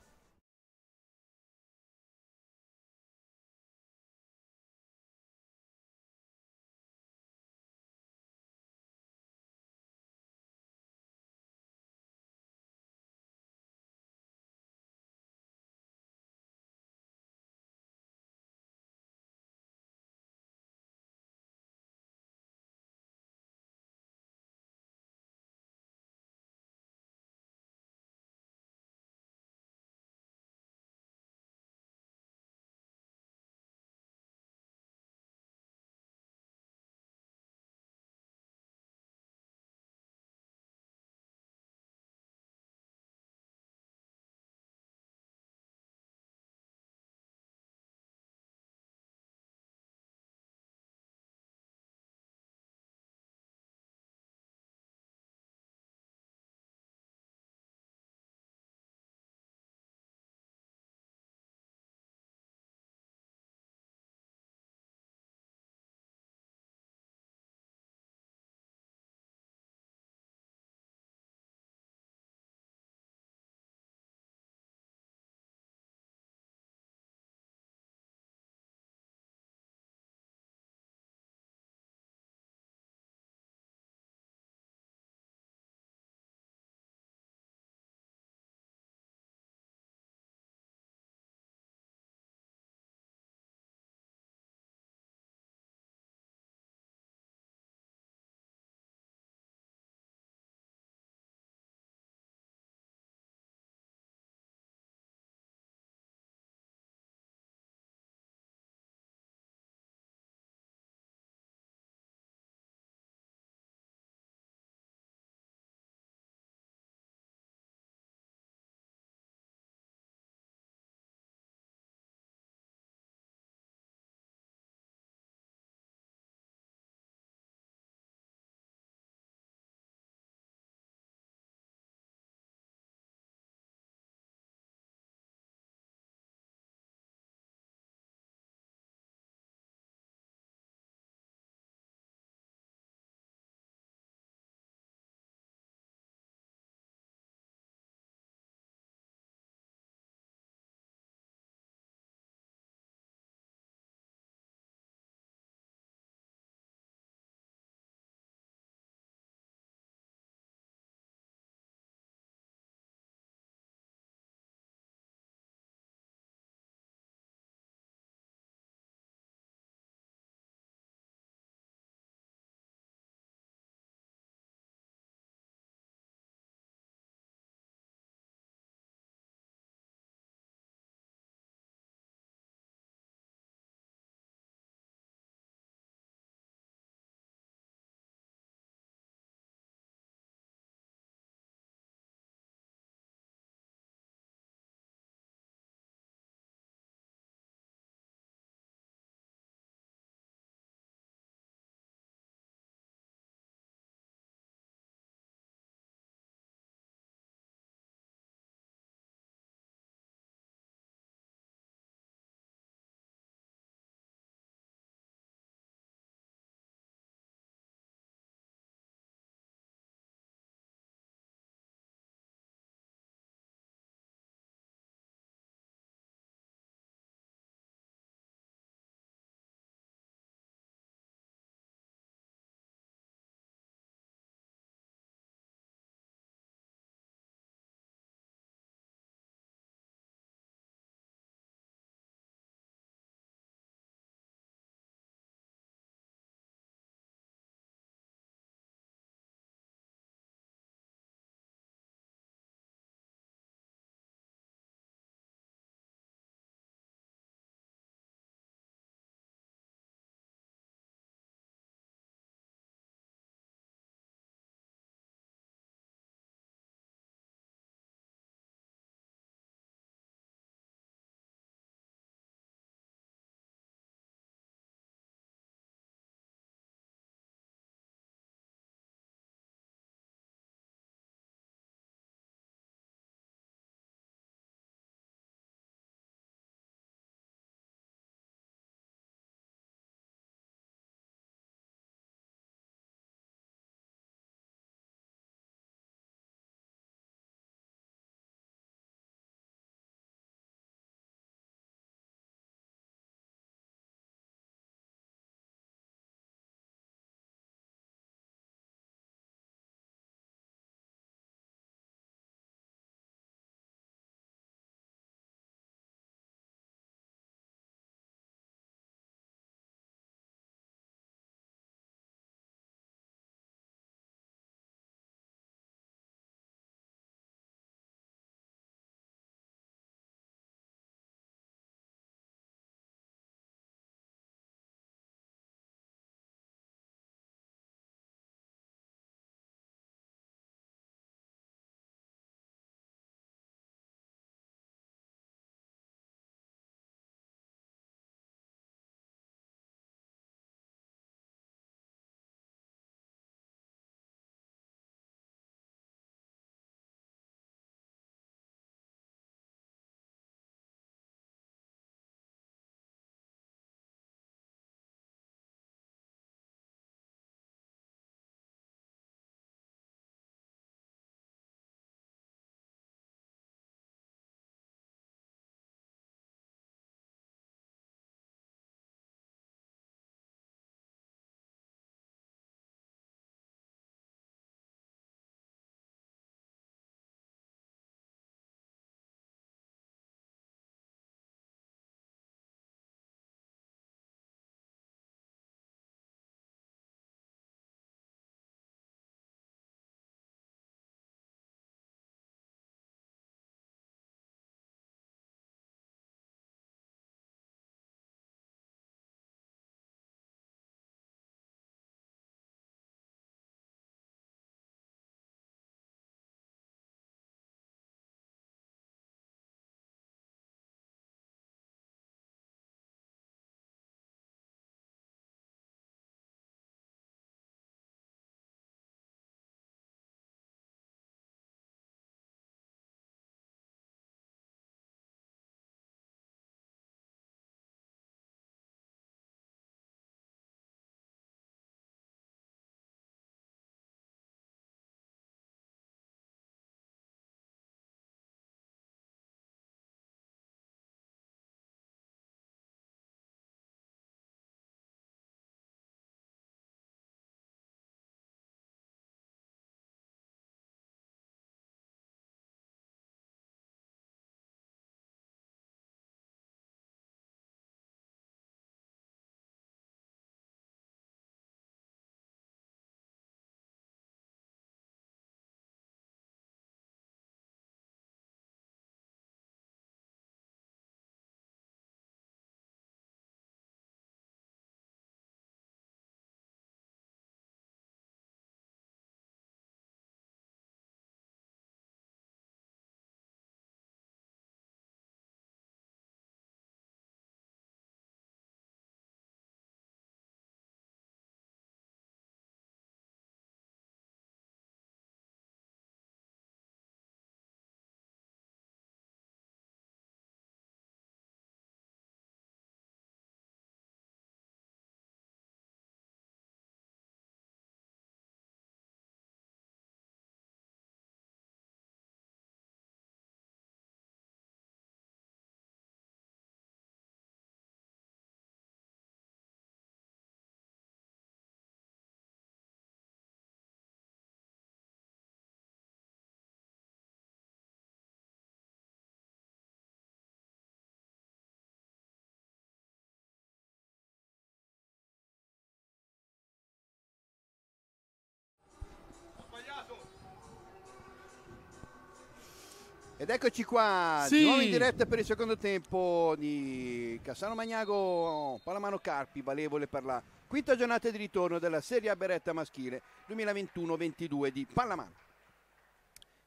Ed eccoci qua, sì. di nuovo in diretta per il secondo tempo di Cassano Magnago, Palamano Carpi, valevole per la quinta giornata di ritorno della Serie A Beretta maschile 2021-22 di Pallamano.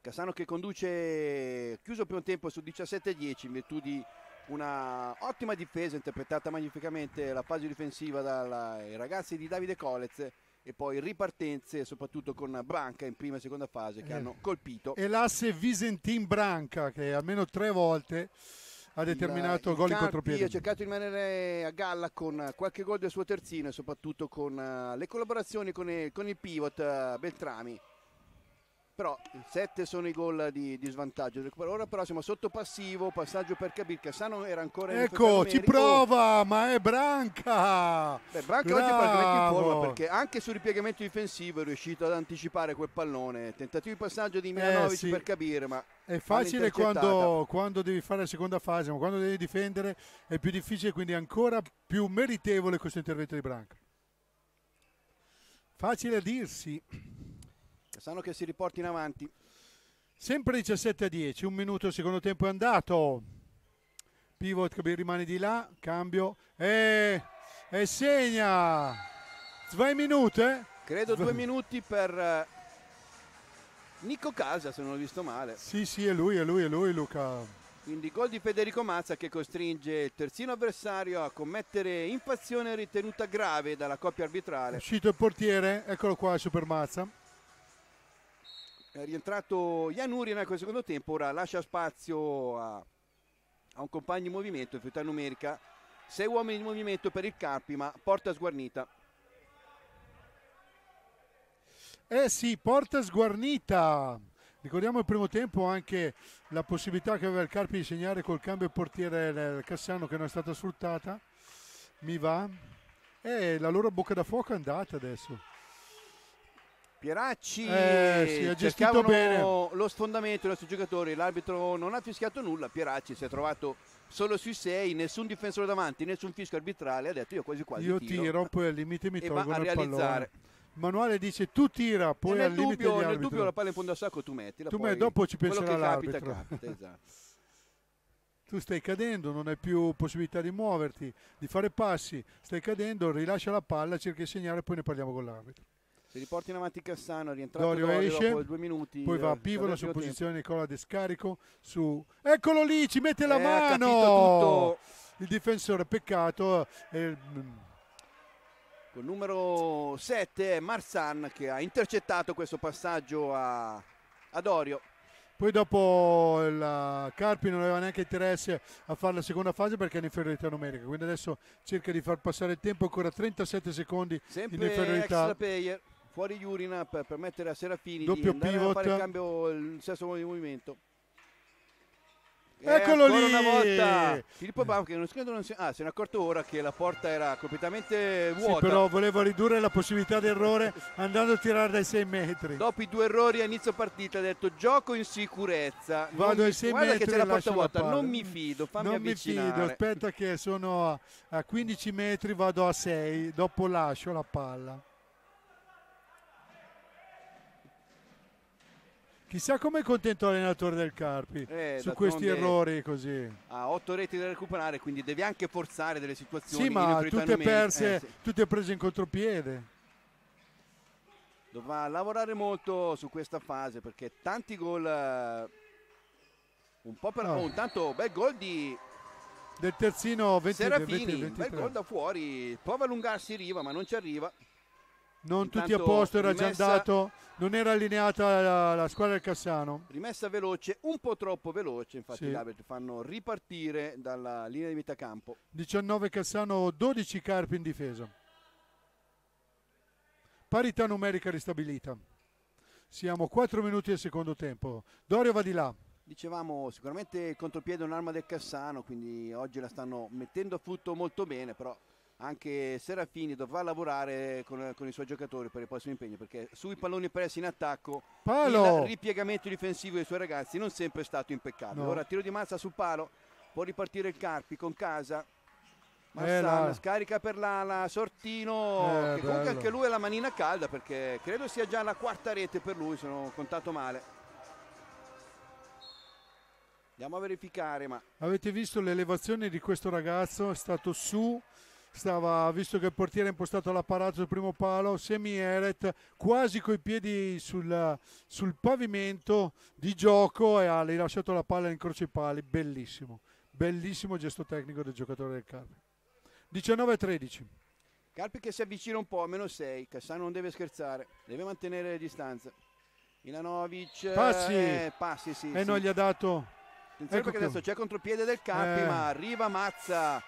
Cassano che conduce chiuso il primo tempo su 17-10 in virtù di una ottima difesa interpretata magnificamente la fase difensiva dai ragazzi di Davide Colez e poi ripartenze soprattutto con Branca in prima e seconda fase che eh. hanno colpito. E l'asse Visentin Branca che almeno tre volte ha determinato il, gol in contropiede. Ha cercato di rimanere a galla con qualche gol del suo terzino e soprattutto con eh, le collaborazioni con il, con il pivot eh, Beltrami però il 7 sono i gol di, di, svantaggio ora però siamo sotto passivo passaggio per Kabir Cassano era ancora in ecco ci prova ma è Branca Beh, Branca Bravo. oggi praticamente in forma perché anche sul ripiegamento difensivo è riuscito ad anticipare quel pallone tentativo di passaggio di eh, Milanovic eh, sì. per Kabir ma è facile quando, quando, devi fare la seconda fase ma quando devi difendere è più difficile quindi ancora più meritevole questo intervento di Branca facile a dirsi Cassano che si riporta in avanti. Sempre 17 a 10, un minuto, secondo tempo è andato. Pivot che rimane di là, cambio e, e segna. Due minute. Eh? Credo due minuti per eh, Nico Casa, se non l'ho visto male. Sì, sì, è lui, è lui, è lui Luca. Quindi gol di Federico Mazza che costringe il terzino avversario a commettere impazione ritenuta grave dalla coppia arbitrale. Uscito il portiere, eccolo qua, Super Mazza rientrato rientrato Janurina nel secondo tempo, ora lascia spazio a, a un compagno in movimento, in numerica. Sei uomini in movimento per il Carpi, ma porta sguarnita. Eh sì, porta sguarnita. Ricordiamo il primo tempo anche la possibilità che aveva il Carpi di segnare col cambio portiere del Cassiano che non è stata sfruttata. Mi va. E eh, la loro bocca da fuoco è andata adesso. Pieracci eh, sì, ha gestito bene lo sfondamento dei nostri giocatori, l'arbitro non ha fischiato nulla, Pieracci si è trovato solo sui 6, nessun difensore davanti, nessun fischio arbitrale, ha detto io quasi quasi io tiro, tiro poi al limite mi tolgo a realizzare. Pallone. Manuale dice tu tira, poi al limite dubbio, limite Nel dubbio la palla in fondo a sacco tu mettila, tu poi, dopo ci penserà l'arbitro. Capita, capita, esatto. tu stai cadendo, non hai più possibilità di muoverti, di fare passi, stai cadendo, rilascia la palla, cerca di segnare poi ne parliamo con l'arbitro. Si riporta in avanti Cassano, rientrato Dorio, Dorio esce, dopo due minuti. Poi va eh, a Pivola su posizione tempo. Nicola Descarico. Su... Eccolo lì, ci mette la eh, mano! Il difensore, peccato. Eh, mm. Col numero 7 è Marsan che ha intercettato questo passaggio a, a Dorio. Poi dopo il eh, Carpi non aveva neanche interesse a fare la seconda fase perché è in inferiorità numerica, quindi adesso cerca di far passare il tempo, ancora 37 secondi Sempre in inferiorità. Extra player fuori Jurina per permettere a Serafini Doppio di pivot. fare il cambio il sesto movimento Eccolo lì! una volta Filippo Bam che non, non si, ah, si è accorto ora che la porta era completamente vuota. Sì, però voleva ridurre la possibilità di errore andando a tirare dai 6 metri. Dopo i due errori a inizio partita ha detto gioco in sicurezza. Vado ai 6 metri. Guarda che c'è la porta vuota, la non mi fido, fammi non avvicinare. Non mi fido, aspetta che sono a 15 metri, vado a 6, dopo lascio la palla. Chissà come è contento l'allenatore del Carpi eh, su questi errori così. Ha otto reti da recuperare, quindi devi anche forzare delle situazioni. Sì, ma tutte perse, eh, sì. tutte prese in contropiede. Dovrà lavorare molto su questa fase perché tanti gol, eh, un po' per no. Ah. un intanto bel gol di del terzino 20, Serafini, 20, 23. bel gol da fuori, prova a allungarsi Riva ma non ci arriva non Intanto, tutti a posto, era rimessa... già andato, non era allineata la, la, squadra del Cassano. Rimessa veloce, un po' troppo veloce, infatti sì. gli arbitri fanno ripartire dalla linea di metà campo. 19 Cassano, 12 Carpi in difesa. Parità numerica ristabilita. Siamo 4 minuti del secondo tempo. Dorio va di là. Dicevamo sicuramente il contropiede è un'arma del Cassano, quindi oggi la stanno mettendo a frutto molto bene, però anche Serafini dovrà lavorare con, con, i suoi giocatori per il prossimo impegno perché sui palloni persi in attacco palo. il ripiegamento difensivo dei suoi ragazzi non sempre è stato impeccabile. No. Ora tiro di mazza sul palo, può ripartire il Carpi con casa. Massana, eh, scarica per l'ala, Sortino, eh, che comunque bello. anche lui ha la manina calda perché credo sia già la quarta rete per lui se non ho contato male. Andiamo a verificare, ma... Avete visto l'elevazione di questo ragazzo? È stato su stava, visto che il portiere ha impostato l'apparato sul primo palo, semi Eret quasi coi piedi sul, sul pavimento di gioco e ha rilasciato la palla in croce pali bellissimo, bellissimo gesto tecnico del giocatore del Carpi. 19-13. Carpi che si avvicina un po', meno 6, Cassano non deve scherzare, deve mantenere le distanze. Milanovic passi, eh, passi sì, e sì. non gli ha dato Attenzione ecco perché adesso c'è contropiede del Carpi eh. ma arriva Mazza.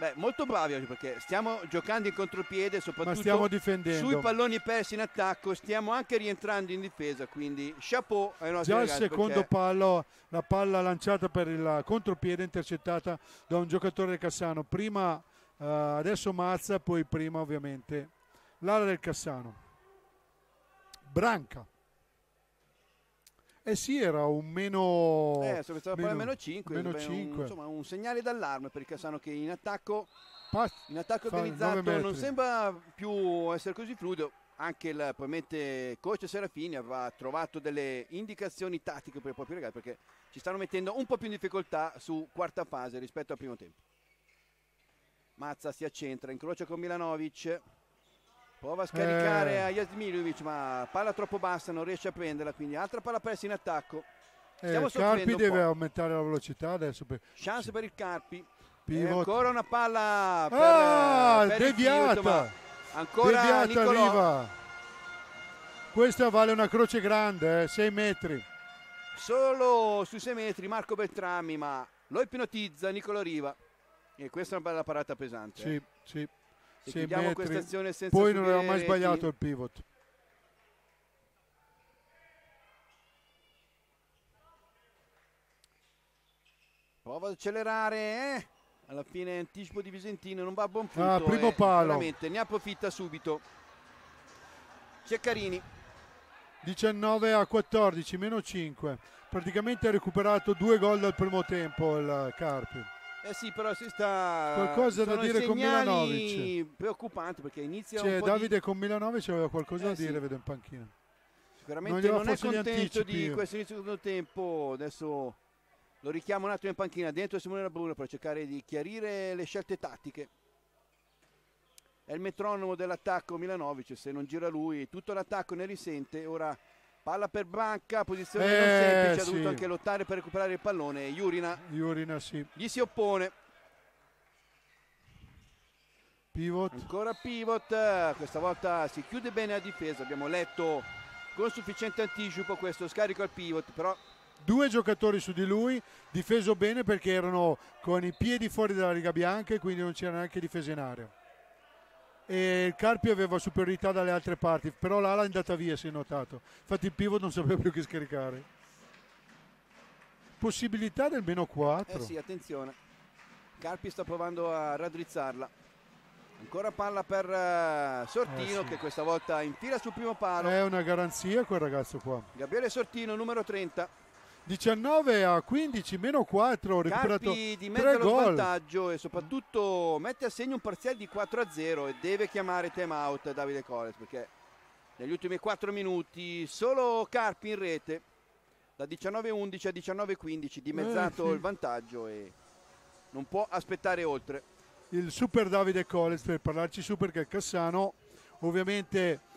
Beh, molto bravi oggi perché stiamo giocando in contropiede, soprattutto sui palloni persi in attacco, stiamo anche rientrando in difesa, quindi chapeau ai nostri Già il secondo pallo, la palla lanciata per il contropiede intercettata da un giocatore del Cassano, prima eh, adesso Mazza, poi prima ovviamente l'ala del Cassano. Branca eh sì, era un meno... Eh, se stava meno, meno 5, meno 5. Un, insomma un segnale d'allarme perché sanno che in attacco, Pass- in attacco organizzato non sembra più essere così fluido, anche il probabilmente coach Serafini aveva trovato delle indicazioni tattiche per i propri ragazzi perché ci stanno mettendo un po' più in difficoltà su quarta fase rispetto al primo tempo. Mazza si accentra, incrocia con Milanovic. Prova a scaricare eh. a Jasmilovic, ma palla troppo bassa, non riesce a prenderla, quindi altra palla persa in attacco. Eh, Stiamo eh, Carpi deve aumentare la velocità adesso. Per... Chance per il Carpi. Eh, Pivot. ancora una palla per, ah, eh, per deviata. Chiuso, ancora deviata Nicolò. arriva. Questa vale una croce grande, 6 eh, metri. Solo sui 6 metri Marco Beltrami, ma lo ipnotizza Nicolo Riva. E questa è una bella parata pesante. Sì, sì. Se chiudiamo questa azione senza Poi non aveva mai reti. sbagliato il pivot. Prova ad accelerare, eh? Alla fine anticipo di Visentino, non va a buon ah, punto. Ah, primo eh, palo. Veramente, ne approfitta subito. Ceccarini. 19 a 14, meno 5. Praticamente ha recuperato due gol dal primo tempo il Carpi. Eh sì, però si sta qualcosa da dire con Milanovic. Preoccupante perché inizia cioè, Davide di... con Milanovic aveva qualcosa eh da dire, vedo in panchina. Sicuramente non, non è contento di questo inizio secondo tempo. Adesso lo richiamo un attimo in panchina dentro Simone Rabruna per cercare di chiarire le scelte tattiche. È il metronomo dell'attacco Milanovic, se non gira lui, tutto l'attacco ne risente. Ora Palla per Banca, posizione eh, non semplice, ha dovuto anche lottare per recuperare il pallone. Jurina, Jurina sì. gli si oppone. Pivot. Ancora pivot, questa volta si chiude bene la difesa, abbiamo letto con sufficiente anticipo questo scarico al pivot, però due giocatori su di lui, difeso bene perché erano con i piedi fuori dalla riga bianca e quindi non c'era neanche difesa in area e il Carpi aveva superiorità dalle altre parti, però l'ala è andata via, si è notato. Infatti il pivot non sapeva più che scaricare. Possibilità del meno 4. Eh sì, attenzione. Carpi sta provando a raddrizzarla. Ancora palla per eh, Sortino eh sì. che questa volta infila sul primo palo. È una garanzia quel ragazzo qua. Gabriele Sortino, numero 30. 19 a 15, meno 4, recuperato Carpi dimette lo gol. vantaggio e soprattutto mette a segno un parziale di 4 a 0 e deve chiamare time out Davide Coles perché negli ultimi 4 minuti solo Carpi in rete da 19 a 11 a 19 a 15 dimezzato eh, sì. il vantaggio e non può aspettare oltre. Il super Davide Coles per parlarci su perché Cassano ovviamente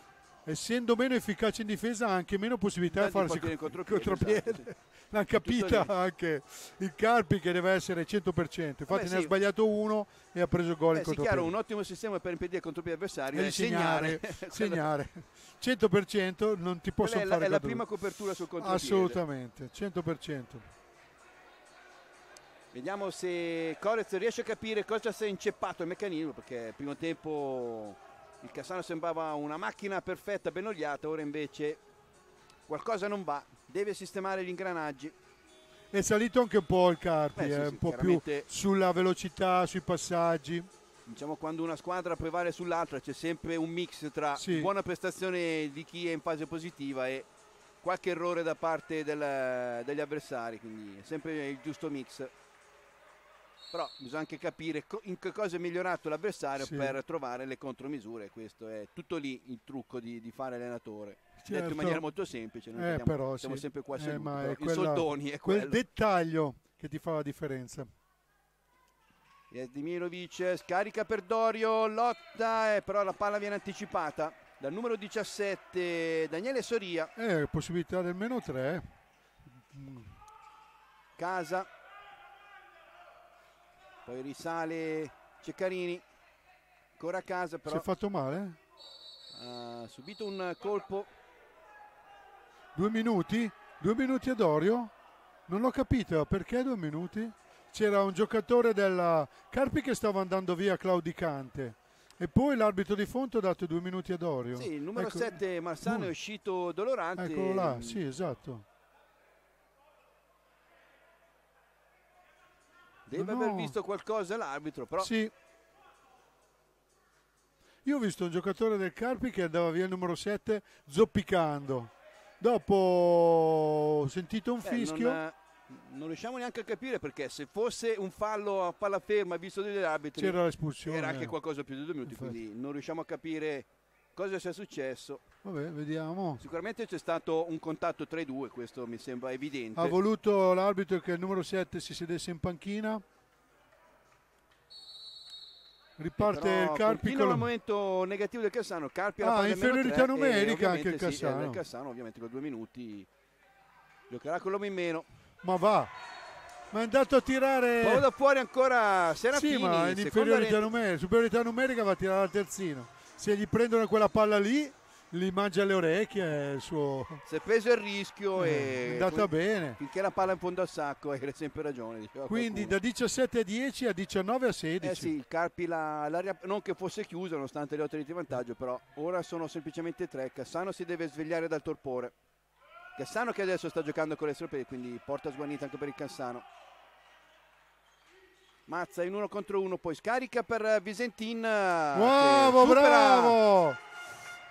essendo meno efficace in difesa ha anche meno possibilità di farsi contropiede. Contro Esatto, sì l'ha capita anche il Carpi che deve essere 100%. Infatti Vabbè, ne sì. ha sbagliato uno e ha preso gol Beh, in contropiede. È chiaro, un ottimo sistema per impedire il contropiede avversario e segnare. segnare. 100% non ti possono fare È la, è la prima copertura sul contropiede. Assolutamente, 100%. Vediamo se Corez riesce a capire cosa si è inceppato il meccanismo, perché nel primo tempo il Cassano sembrava una macchina perfetta, ben oliata, ora invece qualcosa non va, deve sistemare gli ingranaggi. È salito anche un po' il Carpi, Beh, sì, eh, sì, un po' più sulla velocità, sui passaggi. Diciamo quando una squadra prevale sull'altra c'è sempre un mix tra sì. buona prestazione di chi è in fase positiva e qualche errore da parte del, degli avversari, quindi è sempre il giusto mix. Però bisogna anche capire in che cosa è migliorato l'avversario per trovare le contromisure, questo è tutto lì il trucco di, di fare allenatore certo. in maniera molto semplice. Noi eh, però, siamo sì. sempre qua seduti, eh, ma è quella, soldoni è quel dettaglio che ti fa la differenza. Dimirovic scarica per Dorio, lotta, eh, però la palla viene anticipata dal numero 17 Daniele Soria. Eh, possibilità del meno 3. Mm. Casa, poi risale Ceccarini, ancora a casa però. Si è fatto male? Ha subito un colpo Due minuti? Due minuti ad Orio? Non l'ho capito, perché due minuti? C'era un giocatore del Carpi che stava andando via claudicante. E poi l'arbitro di Fonte ha dato due minuti ad Orio. Sì, il numero ecco. 7 Marsano è uscito dolorante. Eccolo là, sì, esatto. Deve no. aver visto qualcosa l'arbitro, però. Sì. Io ho visto un giocatore del Carpi che andava via il numero 7 zoppicando. Dopo ho sentito un Beh, fischio. Non, eh, non, riusciamo neanche a capire perché se fosse un fallo a palla ferma visto degli arbitri c'era l'espulsione. Era anche qualcosa più di due minuti, Infatti. quindi non riusciamo a capire cosa sia successo. Vabbè, vediamo. Sicuramente c'è stato un contatto tra i due, questo mi sembra evidente. Ha voluto l'arbitro che il numero 7 si sedesse in panchina Riparte Però, il Carpi. Fino al momento negativo del Cassano, Carpi ha ah, inferiorità numerica anche il eh, Cassano. Sì, il Cassano ovviamente con due minuti giocherà con l'uomo in meno. Ma va, ma è andato a tirare. Poi da fuori ancora Serafini. Sì, ma in inferiorità numerica, superiorità numerica va a tirare al terzino. Se gli prendono quella palla lì, li mangia le orecchie il suo... Si è preso il rischio eh, è andata poi, bene. Finché la palla è in fondo al sacco hai sempre ragione. Quindi qualcuno. da 17 a 10 a 19 a 16. Eh sì, il Carpi la, l'aria, non che fosse chiusa nonostante le 8 di vantaggio, però ora sono semplicemente tre Cassano si deve svegliare dal torpore. Cassano che adesso sta giocando con le sorprese, quindi porta sguanita anche per il Cassano. Mazza in uno contro uno, poi scarica per Visentin. Eh, bravo, bravo!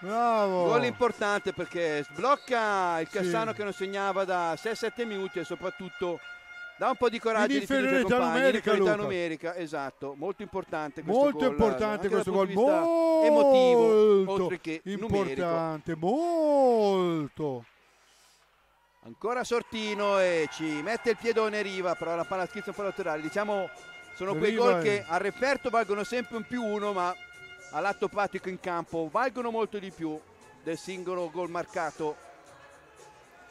Bravo. Gol importante perché sblocca il Cassano sì. che non segnava da 6-7 minuti e soprattutto dà un po' di coraggio in inferiorità compagni, numerica, numerica esatto molto importante questo molto gol, importante questo gol molto emotivo oltre che importante numerico. molto ancora Sortino e ci mette il piedone Riva però la palla schizza un po' laterale diciamo sono quei Riva gol è... che al referto valgono sempre un più uno ma all'atto pratico in campo valgono molto di più del singolo gol marcato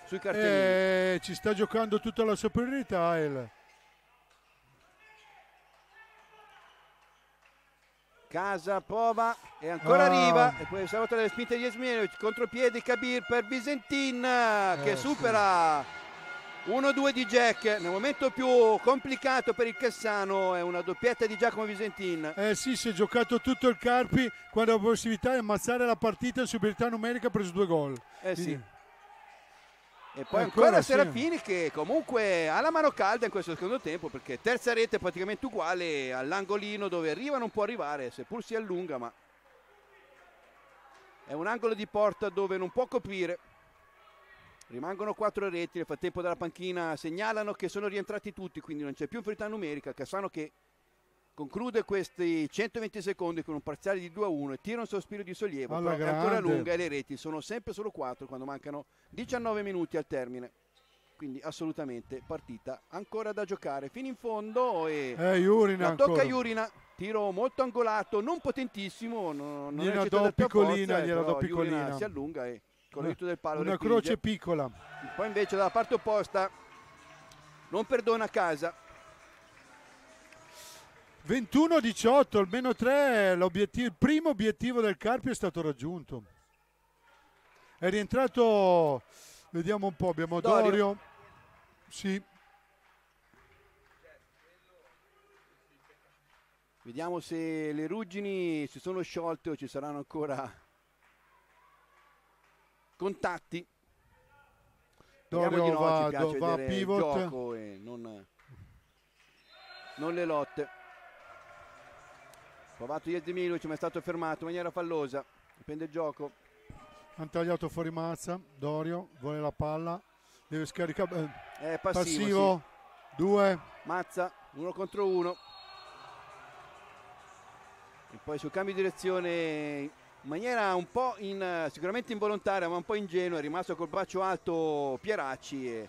sui cartellini. Eh, ci sta giocando tutta la superiorità Ael. Casa prova e ancora ah. arriva e poi salvata le spinte di Esminovic contropiede Kabir per Bisentin che eh, supera sì 1-2 di Jack, nel momento più complicato per il Cassano è una doppietta di Giacomo Visentin. Eh sì, si è giocato tutto il Carpi quando ha la possibilità di ammazzare la partita in superiorità numerica ha preso due gol. Eh sì. E poi eh, ancora, ancora Serafini sì. che comunque ha la mano calda in questo secondo tempo perché terza rete praticamente uguale all'angolino dove arriva non può arrivare, seppur si allunga ma è un angolo di porta dove non può coprire. Rimangono quattro reti, nel frattempo dalla panchina segnalano che sono rientrati tutti, quindi non c'è più inferiorità numerica. Cassano che conclude questi 120 secondi con un parziale di 2 a 1 e tira un sospiro di sollievo, Alla però è ancora lunga e le reti sono sempre solo 4 quando mancano 19 minuti al termine. Quindi assolutamente partita ancora da giocare fino in fondo e eh, la tocca ancora. Jurina, tiro molto angolato, non potentissimo, non, non gliela do piccolina, gliela do piccolina. Si allunga e con l'aiuto del palo. Una ripiglia. croce piccola. Poi invece dalla parte opposta non perdona a casa. 21-18, almeno 3, l'obiettivo, il primo obiettivo del Carpi è stato raggiunto. È rientrato, vediamo un po', abbiamo Dorio. Dorio. Sì. Vediamo se le ruggini si sono sciolte o ci saranno ancora contatti. Dorio va, do, va a pivot. e non, non, le lotte. Provato Jezdimilovic ma è stato fermato in maniera fallosa. Dipende il gioco. Ha tagliato fuori Mazza. Dorio vuole la palla. Deve scaricare. Eh, passivo. passivo. Sì. Due. Mazza. Uno contro uno. E poi sul cambio di direzione in maniera un po' in, sicuramente involontaria ma un po' ingenua, è rimasto col braccio alto Pieracci e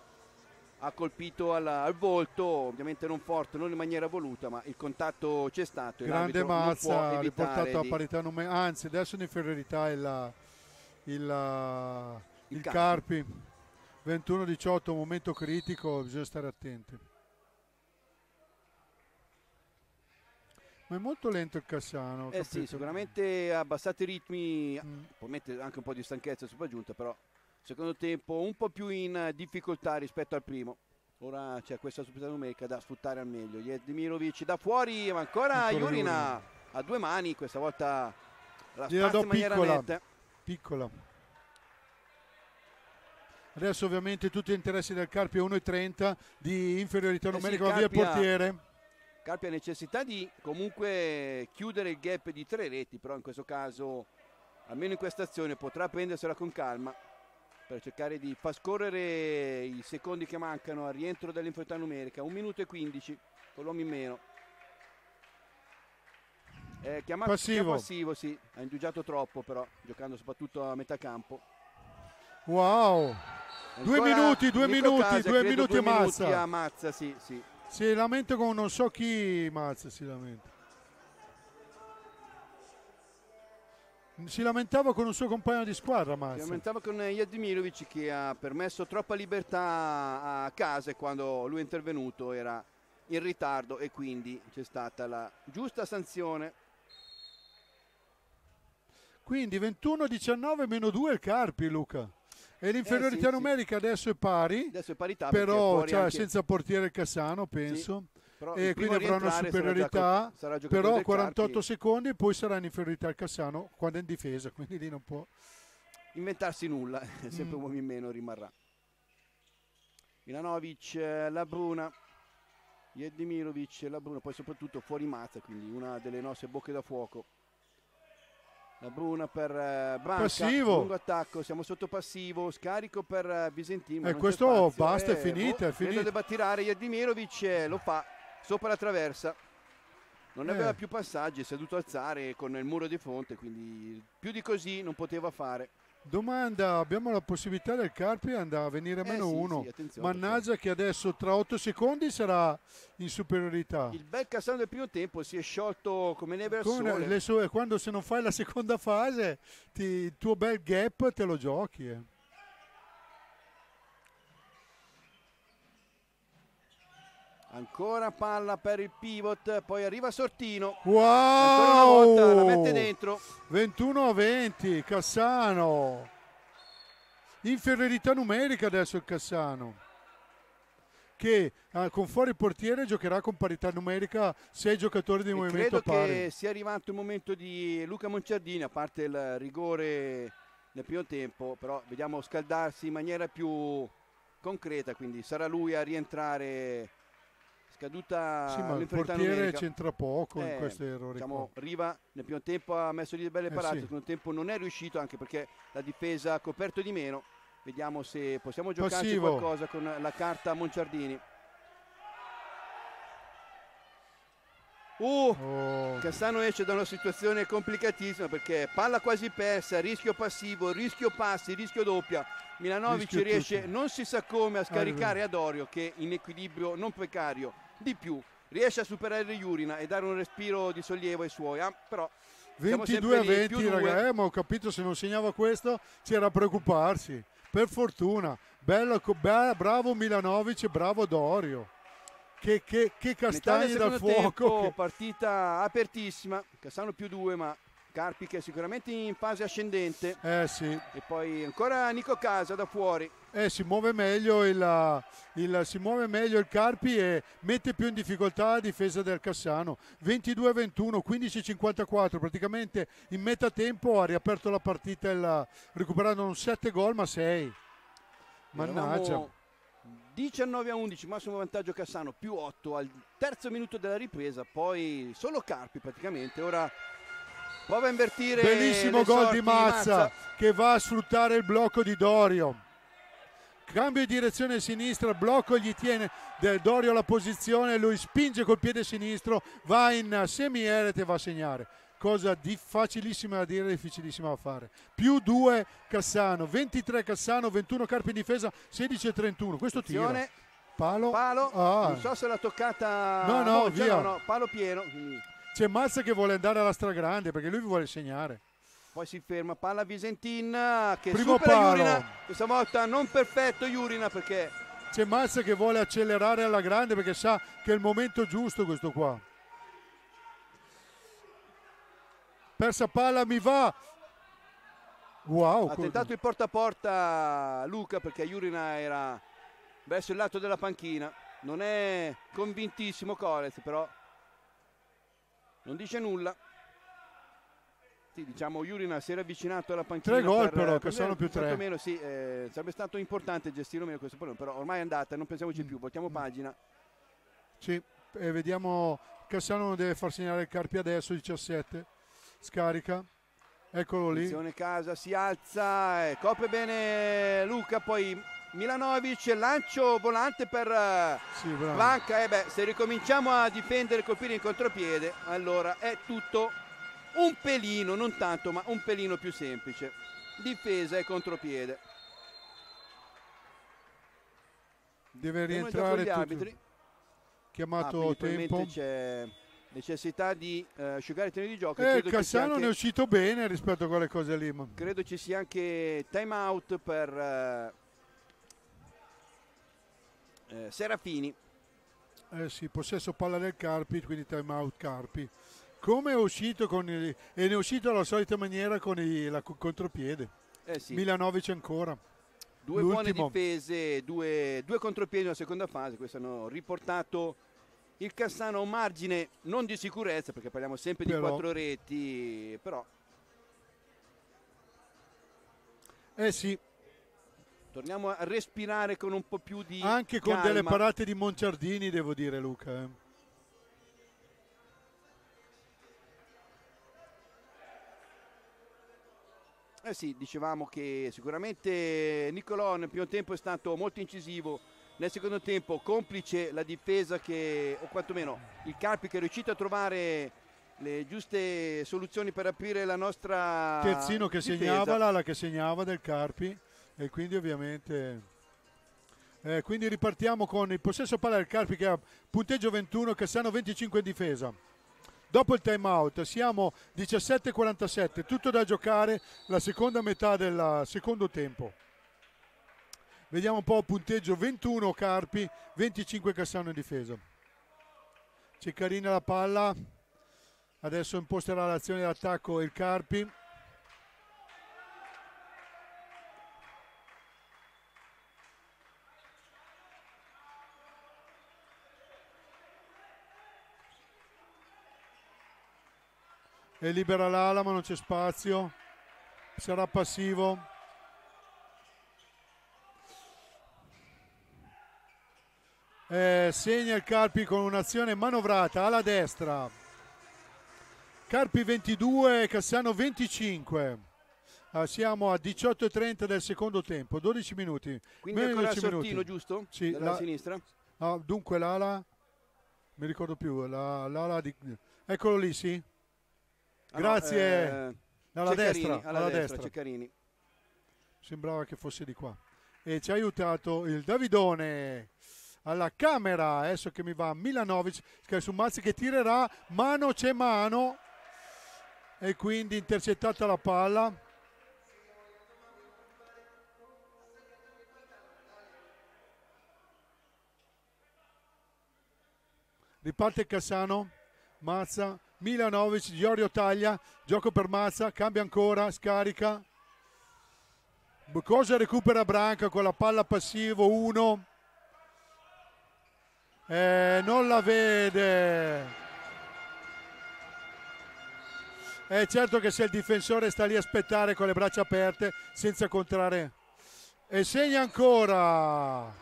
ha colpito al, al volto, ovviamente non forte, non in maniera voluta, ma il contatto c'è stato. Grande mazza, riportato di... a parità numerica, anzi adesso in inferiorità il, il, il, il Carpi. 21-18, momento critico, bisogna stare attenti. Ma è molto lento il Cassano. Eh sì, sicuramente ha abbassato i ritmi, mm. può mettere anche un po' di stanchezza sopraggiunta, però secondo tempo un po' più in difficoltà rispetto al primo. Ora c'è questa superiorità numerica da sfruttare al meglio. Jedmirovic da fuori, ma ancora, ancora Jurina a due mani, questa volta la Gliela do in maniera piccola, netta. Piccola. Adesso ovviamente tutti gli interessi del Carpi 1,30 di inferiorità numerica, eh sì, va via il portiere Carpi ha necessità di comunque chiudere il gap di tre reti, però in questo caso, almeno in questa azione, potrà prendersela con calma per cercare di far scorrere i secondi che mancano al rientro dell'inferiorità numerica, Un minuto e 15, con l'uomo in meno. È chiamato passivo. passivo, sì, ha indugiato troppo però, giocando soprattutto a metà campo. Wow! Ancora due minuti, due Nico minuti, Casa, due minuti e mazza. Minuti a mazza, sì, sì. Si lamenta con non so chi Mazza si lamenta. Si lamentava con un suo compagno di squadra Mazza. Si lamentava con Jadimirovic che ha permesso troppa libertà a Case quando lui è intervenuto, era in ritardo e quindi c'è stata la giusta sanzione. Quindi 21-19 meno 2 il Carpi Luca. E l'inferiorità eh, sì, numerica sì. adesso è pari, adesso è parità, però cioè, anche... senza portiere Cassano, penso. Sì. E quindi avrà una superiorità, sarà gioco, sarà però 48 secondi e poi sarà in inferiorità al Cassano quando è in difesa, quindi lì non può inventarsi nulla, mm. sempre un uomo in meno rimarrà. Milanovic, eh, la Bruna, Jedimirovic, la Bruna, poi soprattutto fuori Mazza, quindi una delle nostre bocche da fuoco la Bruna per eh, passivo. lungo attacco, siamo sotto passivo, scarico per eh, Visentino. E eh, questo basta, è eh, finita, boh, è finita. Deve tirare Jadimirovic, lo fa sopra la traversa. Non eh. aveva più passaggi, si è dovuto alzare con il muro di fronte, quindi più di così non poteva fare. Domanda, abbiamo la possibilità del Carpi andare a venire a eh meno eh sì, uno. Sì, Mannaggia sì. che adesso tra 8 secondi sarà in superiorità. Il bel Cassano del primo tempo si è sciolto come neve al sole. Le sue, quando se non fai la seconda fase ti, il tuo bel gap te lo giochi. Eh. Ancora palla per il pivot, poi arriva Sortino. Wow! Ancora una volta la mette dentro. 21-20, a Cassano. Inferiorità numerica adesso il Cassano. Che eh, con fuori portiere giocherà con parità numerica 6 giocatori di e movimento credo pari. Credo che sia arrivato il momento di Luca Monciardini, a parte il rigore nel primo tempo, però vediamo scaldarsi in maniera più concreta, quindi sarà lui a rientrare scaduta sì, ma il portiere numerica. c'entra poco eh, in questi errori diciamo, Riva nel primo tempo ha messo lì belle eh, parate eh sì. nel secondo tempo non è riuscito anche perché la difesa ha coperto di meno vediamo se possiamo giocarci Passivo. qualcosa con la carta Monciardini Uh, oh. Cassano esce da una situazione complicatissima perché palla quasi persa, rischio passivo, rischio passi, rischio doppia. Milanovic rischio riesce tutto. non si sa come a ah, scaricare Arriva. Adorio che in equilibrio non precario di più. Riesce a superare Jurina e dare un respiro di sollievo ai suoi, ah, però 22 a 20, ragazzi, eh, ma ho capito se non segnava questo c'era a preoccuparsi. Per fortuna, Bello, be- bravo Milanovic, bravo Dorio. Che, che, che castagne dal fuoco! Tempo, che... Partita apertissima, Cassano più due, ma Carpi che è sicuramente in fase ascendente. Eh sì. E poi ancora Nico Casa da fuori. Eh, si, muove il, il, si muove meglio il, Carpi e mette più in difficoltà la difesa del Cassano. 22-21, 15-54, praticamente in metà tempo ha riaperto la partita il, recuperando non 7 gol ma 6. Mannaggia. 19 a 11, massimo vantaggio Cassano, più 8 al terzo minuto della ripresa, poi solo Carpi praticamente. Ora prova a invertire bellissimo gol di mazza, di mazza, che va a sfruttare il blocco di Dorio cambio di direzione sinistra blocco gli tiene del Dorio la posizione lui spinge col piede sinistro va in semi-erete e va a segnare cosa di facilissima da dire difficilissima da fare più 2 Cassano 23 Cassano 21 Carpi in difesa 16 e 31 questo tiro palo, palo. Ah. non so se l'ha toccata no no, no via cioè no, no. palo pieno c'è Mazza che vuole andare alla stragrande perché lui vi vuole segnare. Poi si ferma, palla Visentin che Primo supera palo. Jurina. Questa volta non perfetto Jurina perché... C'è Mazza che vuole accelerare alla grande perché sa che è il momento giusto questo qua. Persa palla, mi va. Wow. Ha tentato il porta a porta Luca perché Jurina era verso il lato della panchina. Non è convintissimo Corez però non dice nulla. Sì, diciamo Iurina si era avvicinato alla panchina. Tre gol per, però, che sono più tre. Meno, sì, eh, sarebbe stato importante gestire meglio questo problema, però ormai è andata, non pensiamoci mm. più, voltiamo mm. pagina. Sì, eh, vediamo Cassano deve far segnare il Carpi adesso, 17. Scarica. Eccolo lì. Attenzione casa, si alza, eh, copre bene Luca, poi Milanovic, lancio volante per eh, sì, Blanca. Eh beh, se ricominciamo a difendere e colpire in contropiede, allora è tutto un pelino, non tanto, ma un pelino più semplice. Difesa e contropiede. Deve rientrare gli arbitri Chiamato ah, tempo. C'è necessità di uh, asciugare i terreni di gioco. Eh, Cassano anche... è uscito bene rispetto a quelle cose lì. Ma... Credo ci sia anche time out per... Uh, eh, Serafini. Eh sì, possesso palla del Carpi, quindi time out Carpi. Come è uscito con il, e ne è uscito alla solita maniera con il la, contropiede. Eh sì. Milanovic ancora. Due L'ultimo. buone difese, due, due contropiedi nella seconda fase, questo hanno riportato il Cassano a un margine non di sicurezza, perché parliamo sempre però. di quattro reti, però... Eh sì, torniamo a respirare con un po' più di anche con calma. delle parate di Monciardini devo dire Luca eh. Eh sì, dicevamo che sicuramente Nicolò nel primo tempo è stato molto incisivo, nel secondo tempo complice la difesa che, o quantomeno il Carpi che è riuscito a trovare le giuste soluzioni per aprire la nostra Terzino che difesa. segnava, l'ala che segnava del Carpi e quindi ovviamente... Eh, quindi ripartiamo con il possesso palla del Carpi che ha punteggio 21, Cassano 25 in difesa. Dopo il time out siamo 17-47, tutto da giocare la seconda metà del secondo tempo. Vediamo un po' punteggio 21 Carpi, 25 Cassano in difesa. Ceccarina la palla, adesso imposterà l'azione d'attacco il Carpi. è libera l'ala ma non c'è spazio sarà passivo eh, segna il Carpi con un'azione manovrata alla destra Carpi 22 Cassano 25 ah, siamo a 18.30 del secondo tempo 12 minuti quindi Meno ancora Sortino minuti. giusto? Sì, dalla la, sinistra ah, dunque l'ala mi ricordo più l'ala la, la, di eccolo lì sì Ah, Grazie. Ah, eh, no, alla destra, alla, alla destra, destra. Ceccarini. Sembrava che fosse di qua. E ci ha aiutato il Davidone alla camera. Adesso che mi va Milanovic, che è su Mazzi che tirerà, mano c'è mano. E quindi intercettata la palla. Riparte Cassano, Mazza, Milanovic, Giorgio taglia, gioco per Mazza, cambia ancora, scarica. Cosa recupera Branca con la palla passivo 1. Eh, non la vede. È eh, certo che se il difensore sta lì a aspettare con le braccia aperte senza contrare. E segna ancora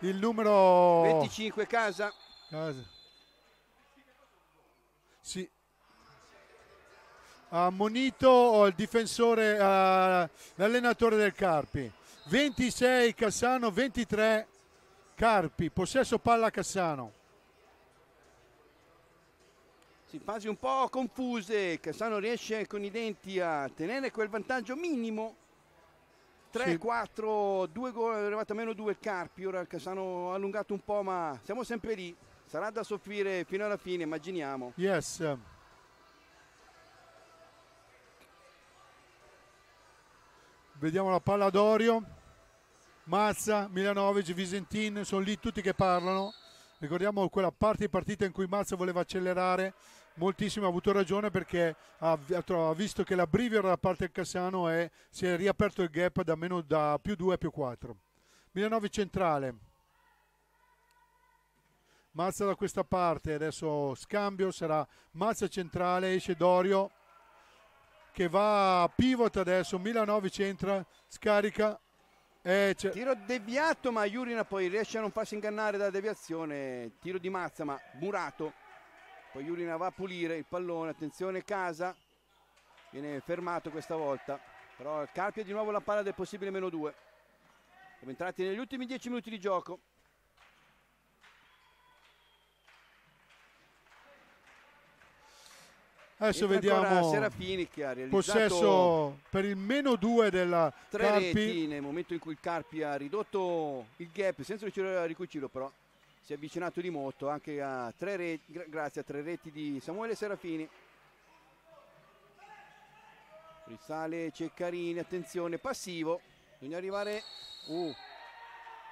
il numero 25 Casa. casa. Sì. Ha ammonito il difensore, uh, l'allenatore del Carpi. 26 Cassano, 23 Carpi. Possesso palla Cassano. Sì, fasi un po' confuse. Cassano riesce con i denti a tenere quel vantaggio minimo 3, sì. 4, 2 gol, è arrivato a meno 2 il Carpi, ora Cassano ha allungato un po', ma siamo sempre lì. Sarà da soffrire fino alla fine, immaginiamo. Yes. Vediamo la palla d'Orio. Mazza, Milanovic, Visentin, sono lì tutti che parlano. Ricordiamo quella parte di partita in cui Mazza voleva accelerare moltissimo, ha avuto ragione perché ha, ha visto che la brivia da parte del Cassano è, si è riaperto il gap da, meno, da più 2 a più 4. Milanovic centrale, Mazza da questa parte, adesso scambio, sarà Mazza centrale, esce Dorio che va a pivot adesso, Milanovic entra, scarica. E eh, tiro deviato ma Jurina poi riesce a non farsi ingannare dalla deviazione, tiro di Mazza ma murato, poi Jurina va a pulire il pallone, attenzione Casa, viene fermato questa volta, però Carpia di nuovo la palla del possibile meno 2. Siamo entrati negli ultimi 10 minuti di gioco. Adesso Entra vediamo Serafini che ha realizzato possesso per il meno 2 della tre Carpi. reti nel momento in cui il Carpi ha ridotto il gap senza riuscire a ricucirlo però si è avvicinato di molto anche a tre reti, grazie a tre reti di Samuele Serafini risale Ceccarini attenzione passivo bisogna arrivare uh,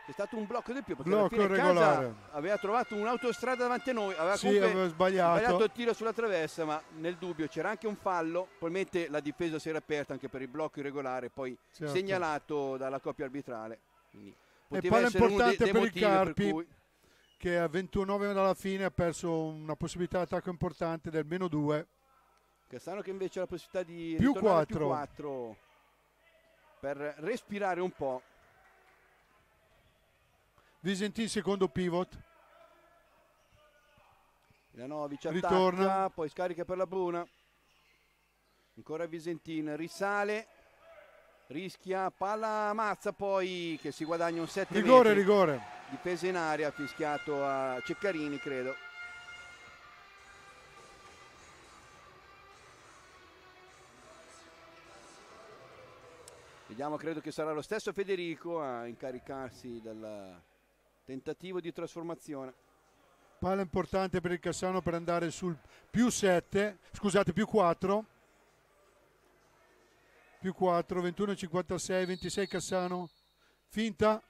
c'è stato un blocco di più perché blocco alla fine regolare. aveva trovato un'autostrada davanti a noi aveva, sì, aveva sbagliato. sbagliato. il tiro sulla traversa ma nel dubbio c'era anche un fallo probabilmente la difesa si era aperta anche per il blocco irregolare poi certo. segnalato dalla coppia arbitrale Quindi, e poi l'importante per il Carpi per cui... che a 29 dalla fine ha perso una possibilità di attacco importante del meno 2 Castano che invece ha la possibilità di più 4. più 4 per respirare un po' Visentin secondo pivot. Milanovic attacca, Ritorna. poi scarica per la Bruna. Ancora Visentin, risale, rischia, palla a Mazza poi che si guadagna un 7 Rigore, metri. rigore. Difesa in aria, fischiato a Ceccarini credo. Vediamo, credo che sarà lo stesso Federico a incaricarsi della tentativo di trasformazione palla importante per il Cassano per andare sul più 7 scusate più 4 più 4 21 56 26 Cassano finta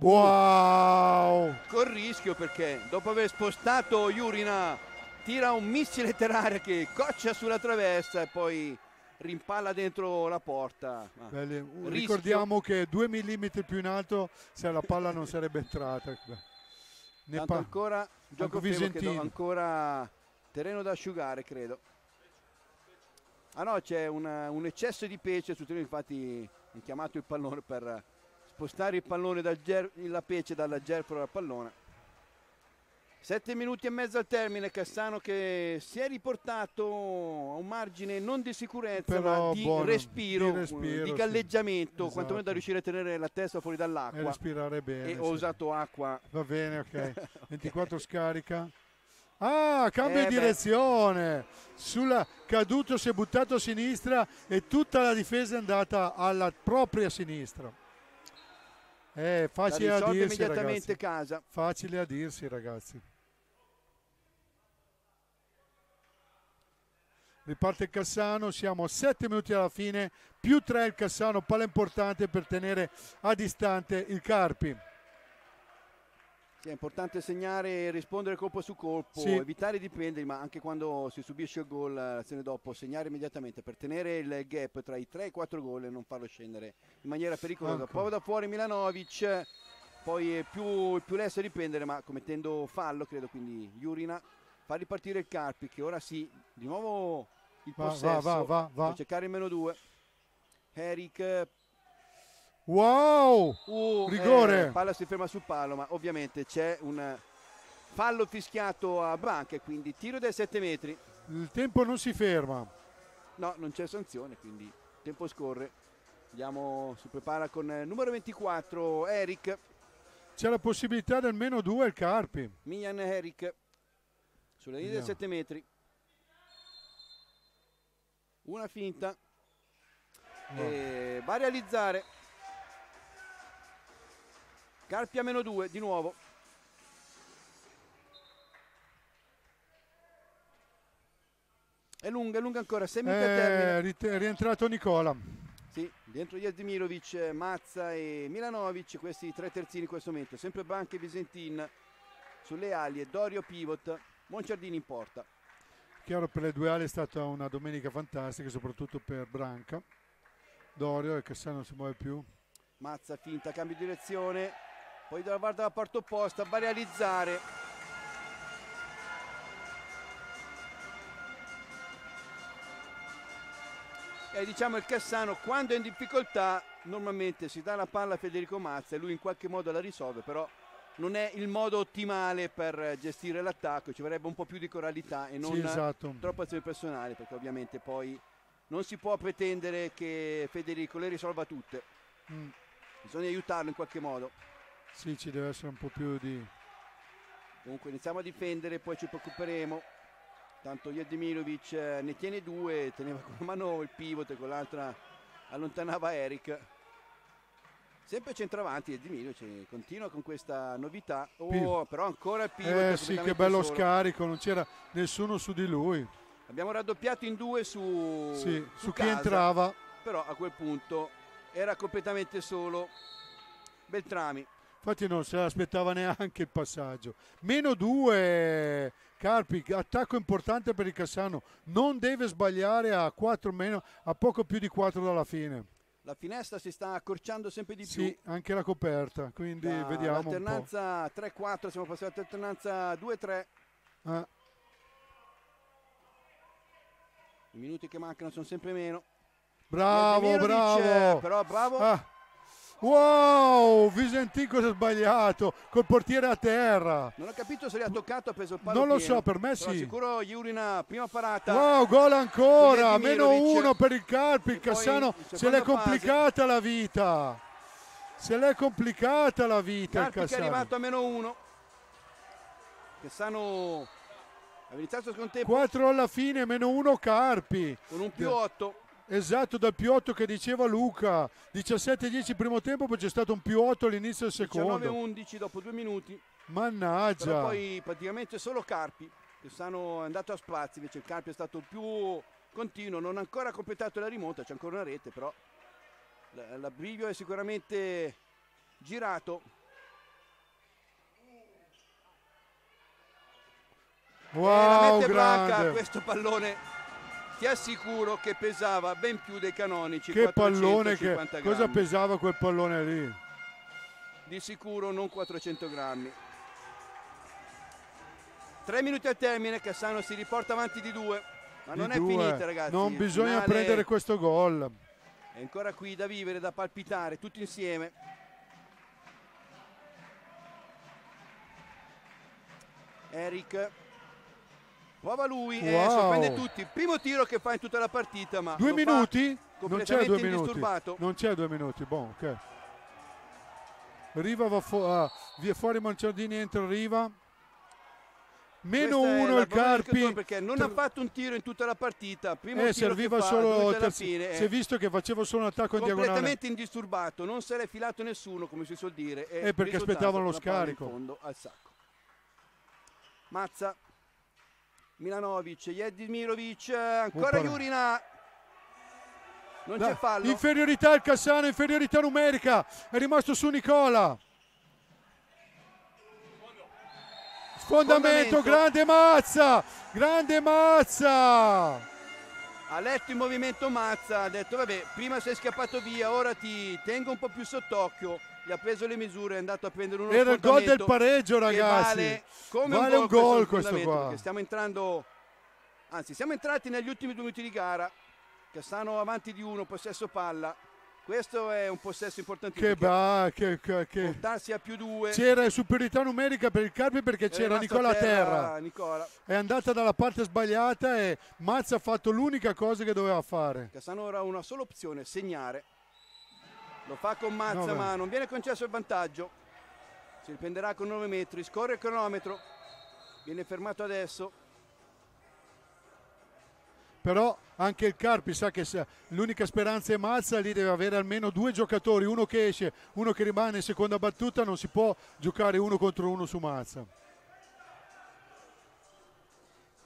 wow con rischio perché dopo aver spostato Jurina tira un missile terrare che coccia sulla traversa e poi rimpalla dentro la porta. Ricordiamo che due millimetri più in alto se la palla non sarebbe entrata. Ne Tanto ancora gioco Visentino. ancora terreno da asciugare, credo. Ah no, c'è un eccesso di pece sul terreno, infatti è chiamato il pallone per spostare il pallone dal ger- la pece dalla gerpola al pallone. Sette minuti e mezzo al termine, Cassano che si è riportato a un margine non di sicurezza Però ma di, buono, respiro, di, respiro, di galleggiamento, sì. quantomeno da esatto. riuscire a tenere la testa fuori dall'acqua. E respirare bene. E ho usato acqua. Va bene, ok. 24 scarica. Ah, cambio eh di direzione. Sulla, caduto, si è buttato a sinistra e tutta la difesa è andata alla propria sinistra. È eh, facile a dirsi, ragazzi. Casa. Facile a dirsi, ragazzi. riparte il Cassano, siamo a 7 minuti alla fine, più 3 il Cassano, palla importante per tenere a distante il Carpi. Sì, è importante segnare, e rispondere colpo su colpo, sì. evitare di prenderli, ma anche quando si subisce il gol, l'azione dopo, segnare immediatamente per tenere il gap tra i 3 e i 4 gol e non farlo scendere in maniera pericolosa. Ecco. Poi da fuori Milanovic, poi più, più lessa di prendere, ma commettendo fallo, credo, quindi Jurina fa ripartire il Carpi che ora sì, di nuovo il va, possesso, va, va, va, va. cercare il meno 2. Eric Wow! Uh, Rigore! Eh, palla si ferma sul palo, ma ovviamente c'è un fallo fischiato a Branca, quindi tiro dai 7 metri. Il tempo non si ferma. No, non c'è sanzione, quindi il tempo scorre. Vediamo, si prepara con il eh, numero 24 Eric. C'è la possibilità del meno 2 il Carpi. Mian Eric sulle linee dei 7 metri. Una finta. No. E va a realizzare. Carpi a meno 2 di nuovo. È lunga, è lunga ancora, semi eh, È rientrato Nicola. Sì, dentro Jazdimirovic, Mazza e Milanovic, questi tre terzini in questo momento. Sempre Banca e Visentin sulle ali e Dorio Pivot Monciardini in porta. Chiaro per le due ali è stata una domenica fantastica, soprattutto per Branca. Dorio e Cassano non si muove più. Mazza finta, cambio di direzione, poi dalla guarda la parte opposta, va a realizzare. E diciamo il Cassano quando è in difficoltà normalmente si dà la palla a Federico Mazza e lui in qualche modo la risolve, però non è il modo ottimale per gestire l'attacco, ci vorrebbe un po' più di coralità e non sì, esatto. troppa azione personale perché ovviamente poi non si può pretendere che Federico le risolva tutte, mm. bisogna aiutarlo in qualche modo. Sì, ci deve essere un po' più di... Comunque iniziamo a difendere, poi ci preoccuperemo. Tanto Jadimirovic eh, ne tiene due, teneva con una mano il pivot e con l'altra allontanava Eric. Sempre centravanti e Di Milio cioè, continua con questa novità. Oh, Pivo. però ancora il pivot. Eh sì, che bello solo. scarico, non c'era nessuno su di lui. Abbiamo raddoppiato in due su, sì, su, su casa, chi entrava. Però a quel punto era completamente solo Beltrami. Infatti non se l'aspettava neanche il passaggio. Meno due Carpi, attacco importante per il Cassano. Non deve sbagliare a, meno, a poco più di 4 dalla fine. La finestra si sta accorciando sempre di più. Sì, anche la coperta, quindi da, vediamo. Alternanza 3-4, siamo passati all'alternanza 2-3. Ah. I minuti che mancano sono sempre meno. Bravo, meno bravo. però bravo. Ah. Wow, Visentin cosa ha sbagliato col portiere a terra. Non ho capito se li ha toccato, ha preso il palo. Non lo pieno. so, per me Però Sicuro Jurina, prima parata. Wow, gol ancora, meno uno per il Carpi, il Cassano se l'è complicata la vita. Se l'è complicata la vita Carpi il Cassano. è arrivato a meno uno. Cassano ha iniziato il secondo tempo. 4 alla fine, meno uno Carpi. Con un più 8. Esatto, dal più 8 che diceva Luca, 17-10 primo tempo, poi c'è stato un più 8 all'inizio del secondo. 19-11 dopo due minuti. Mannaggia. Però poi praticamente solo Carpi, che sono andato a spazio, invece il Carpi è stato più continuo, non ha ancora completato la rimonta, c'è ancora una rete, però l'abbrivio è sicuramente girato. Eh, wow, e la mette grande. Blanca questo pallone ti assicuro che pesava ben più dei canonici. Che pallone, che, cosa pesava quel pallone lì? Di sicuro non 400 grammi. Tre minuti al termine, Cassano si riporta avanti di due, ma di non due. è finita ragazzi. Non bisogna finale... prendere questo gol. È ancora qui da vivere, da palpitare, tutti insieme. Eric Prova lui, eh, wow. eh, sorprende tutti. Primo tiro che fa in tutta la partita, ma. Due minuti? Non c'è due minuti. Non c'è due minuti, buon, ok. Riva va fu uh, via fuori Manciardini, entra Riva. Meno Questa uno il Carpi. Perché non ha fatto un tiro in tutta la partita. Primo eh, serviva fa, solo terzi, fine, eh. Si è visto che faceva solo un attacco in diagonale. Completamente indisturbato, non se l'è filato nessuno, come si suol dire. E eh, perché aspettavano lo scarico. In fondo al sacco. Mazza Milanovic, Jedimirovic, ancora Jurina. Non da, c'è fallo. Inferiorità al Cassano, inferiorità numerica. È rimasto su Nicola. Sfondamento, Fondamento. grande Mazza, grande Mazza. Ha letto il movimento Mazza, ha detto vabbè, prima sei scappato via, ora ti tengo un po' più sott'occhio gli ha preso le misure, è andato a prendere uno Era il gol del pareggio, ragazzi. Vale, come vale un gol, questo, questo qua. Stiamo entrando anzi, siamo entrati negli ultimi due minuti di gara. Che stanno avanti di uno, possesso palla. Questo è un possesso importantissimo. Che va, che, che, che. Portarsi a più due. C'era superiorità numerica per il Carpi perché c'era Nicola a terra. terra. Nicola. È andata dalla parte sbagliata e Mazza ha fatto l'unica cosa che doveva fare. Cassano ora ha una sola opzione, segnare. Lo fa con Mazza, no, ma non viene concesso il vantaggio. Si riprenderà con 9 metri, scorre il cronometro. Viene fermato adesso. Però anche il Carpi sa che l'unica speranza è Mazza, lì deve avere almeno due giocatori, uno che esce, uno che rimane in seconda battuta, non si può giocare uno contro uno su Mazza.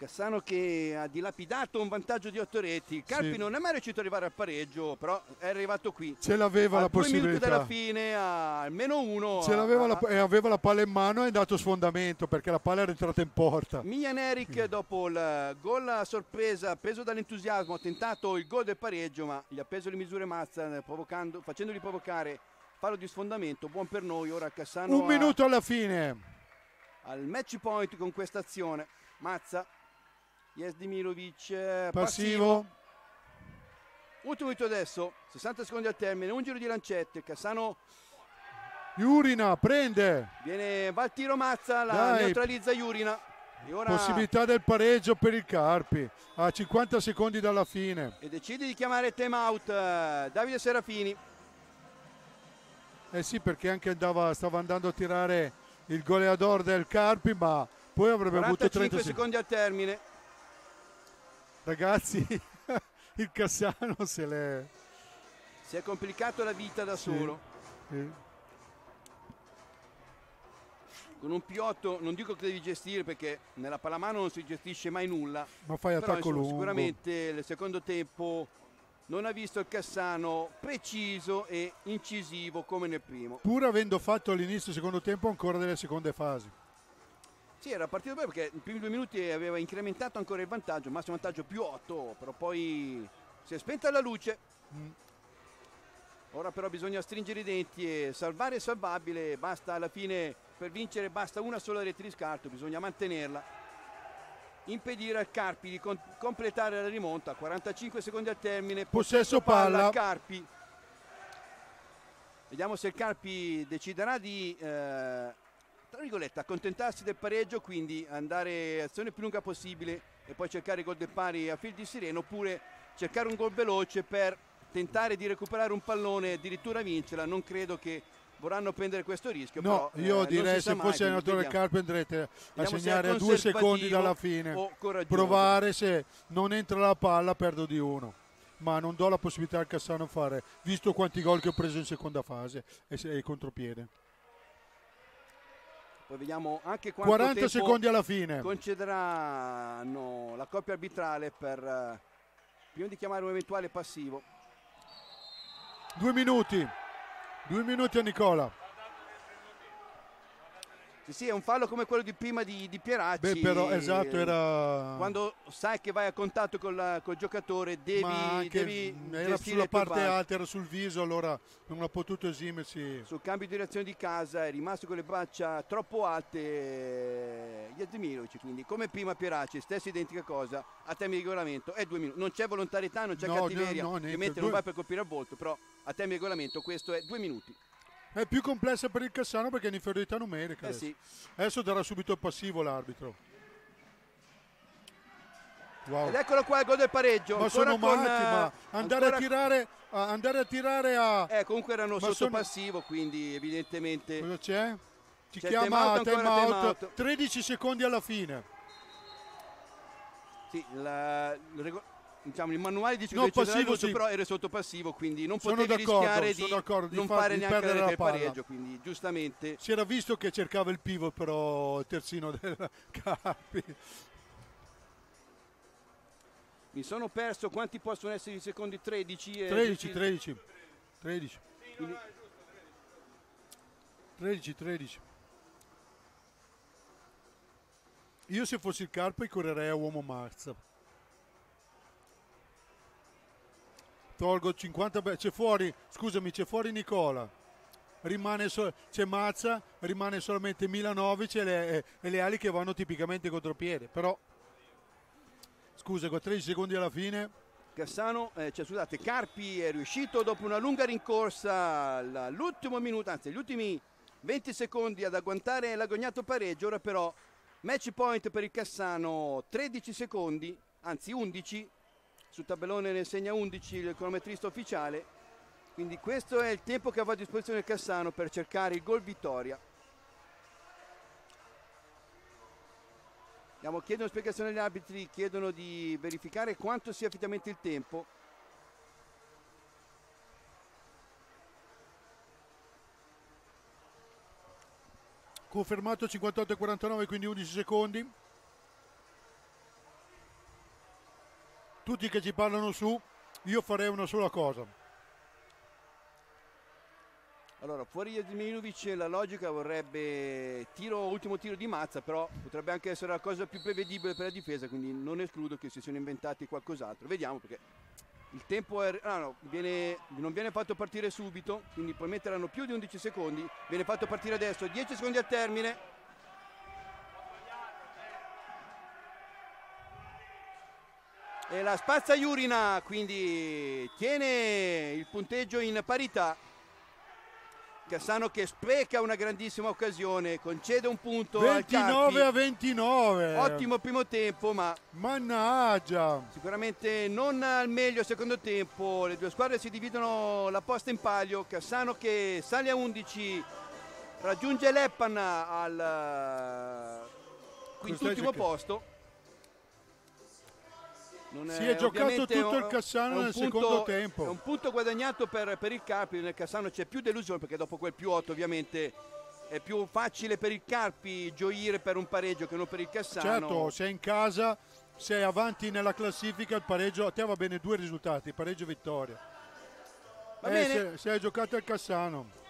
Cassano ecco, che ha dilapidato un vantaggio di otto reti. Carpi sì. non è mai riuscito ad arrivare al pareggio, però è arrivato qui. Ce l'aveva a la possibilità. dalla fine, a almeno uno. Ce l'aveva la, e aveva la palla in mano e è andato sfondamento perché la palla era entrata in porta. Mian Eric, mm. dopo il gol a sorpresa, preso dall'entusiasmo, ha tentato il gol del pareggio, ma gli ha preso le misure mazza, eh, facendogli provocare palo di sfondamento. Buon per noi. Ora Cassano. Un minuto alla fine. Al match point con questa azione. Mazza Jesdimirovic eh, passivo. passivo. Ultimo minuto adesso, 60 secondi al termine, un giro di lancette, Cassano Iurina prende. Viene Valtiro Mazza, la Dai. neutralizza Iurina. Ora... Possibilità del pareggio per il Carpi a 50 secondi dalla fine. E decide di chiamare time out eh, Davide Serafini. Eh sì, perché anche andava, stava andando a tirare il goleador del Carpi, ma poi avrebbe avuto 30 secondi. secondi al termine. Ragazzi, il Cassano se l'è... Si è complicato la vita da sì, solo. Sì. Con un piotto, non dico che devi gestire perché nella pallamano non si gestisce mai nulla. Ma fai attacco però, lungo. Sicuramente nel secondo tempo non ha visto il Cassano preciso e incisivo come nel primo. Pur avendo fatto all'inizio del secondo tempo ancora delle seconde fasi. Sì, era partito bene perché nei primi due minuti aveva incrementato ancora il vantaggio, massimo vantaggio più 8, però poi si è spenta la luce. Mm. Ora però bisogna stringere i denti e salvare il salvabile, basta alla fine per vincere basta una sola rete di scarto, bisogna mantenerla. Impedire al Carpi di con- completare la rimonta, 45 secondi al termine, possesso, palla, palla Carpi. Vediamo se il Carpi deciderà di eh, tra virgolette, accontentarsi del pareggio, quindi andare azione più lunga possibile e poi cercare gol del pari a fil di Sireno, oppure cercare un gol veloce per tentare di recuperare un pallone e addirittura vincerla. Non credo che vorranno prendere questo rischio. No, però, io eh, direi se fosse Carpo andrete a segnare a due secondi dalla fine, provare se non entra la palla perdo di uno ma non do la possibilità al Cassano a fare, visto quanti gol che ho preso in seconda fase e, e contropiede. Poi vediamo anche quanto 40 secondi alla fine. Concederanno la coppia arbitrale per eh, prima di chiamare un eventuale passivo. Due minuti. Due minuti a Nicola. Sì, sì, è un fallo come quello di prima di, di Pieracci. Beh, però, esatto, era... Eh, quando sai che vai a contatto col, col giocatore, devi... Ma anche, devi era sulla parte alta, era sul viso, allora non ha potuto esimersi. Sul cambio di direzione di casa è rimasto con le braccia troppo alte Iazimirovic, eh, quindi come prima Pieracci, stessa identica cosa, a tema di regolamento, è due minuti. Non c'è volontarietà, non c'è no, cattiveria, no, no, ovviamente due... non vai per colpire a volto, però a tema di regolamento questo è due minuti. È più complessa per il Cassano perché è in inferiorità numerica. Eh adesso. Sì. adesso darà subito il passivo l'arbitro. Wow. Ed eccolo qua il gol del pareggio. Ma ancora sono con, ma eh, andare, ancora... a tirare, a, andare a tirare a... Eh, comunque erano ma sotto passivo, quindi evidentemente... Cosa c'è? Ci c'è chiama time, time, out, 13 secondi alla fine. Sì, la diciamo, il manuale dice non che passivo, luce, sì. però era sotto passivo, quindi non sono potevi rischiare di, di, non far, fare di neanche il pareggio, quindi giustamente... Si era visto che cercava il pivot però il terzino del Carpi. Mi sono perso quanti possono essere i secondi 13 e 13 13 13 13 13 Io se fossi il Carpi correrei a uomo marzo tolgo 50, c'è fuori, scusami, c'è fuori Nicola, rimane so, c'è Mazza, rimane solamente Milanovic e le, e le ali che vanno tipicamente contropiede, però scusa, con 13 secondi alla fine. Cassano, eh, cioè, scusate, Carpi è riuscito dopo una lunga rincorsa all'ultimo minuto, anzi gli ultimi 20 secondi ad agguantare l'agognato pareggio, ora però match point per il Cassano 13 secondi, anzi 11 sul tabellone ne segna 11 il cronometrista ufficiale quindi questo è il tempo che aveva a disposizione Cassano per cercare il gol vittoria Andiamo, chiedono spiegazione agli arbitri chiedono di verificare quanto sia effettivamente il tempo confermato 58 49 quindi 11 secondi tutti che ci parlano su, io farei una sola cosa. Allora, fuori Jasmilovic la logica vorrebbe tiro, ultimo tiro di mazza, però potrebbe anche essere la cosa più prevedibile per la difesa, quindi non escludo che si siano inventati qualcos'altro. Vediamo perché il tempo è, ah no, viene, non viene fatto partire subito, quindi poi metteranno più di 11 secondi, viene fatto partire adesso, 10 secondi al termine, e la Spazza Iurina quindi tiene il punteggio in parità. Cassano che spreca una grandissima occasione, concede un punto 29 a 29. Ottimo primo tempo, ma mannaggia. Sicuramente non al meglio secondo tempo. Le due squadre si dividono la posta in palio. Cassano che sale a 11 raggiunge l'Eppan al eh, quintultimo posto non si è, giocato tutto il Cassano nel punto, secondo tempo. È un punto guadagnato per, per il Carpi, nel Cassano c'è più delusione perché dopo quel più 8 ovviamente è più facile per il Carpi gioire per un pareggio che non per il Cassano. Certo, sei in casa, sei avanti nella classifica, il pareggio, a te va bene due risultati, pareggio e vittoria. Va eh, se, se, hai giocato al Cassano.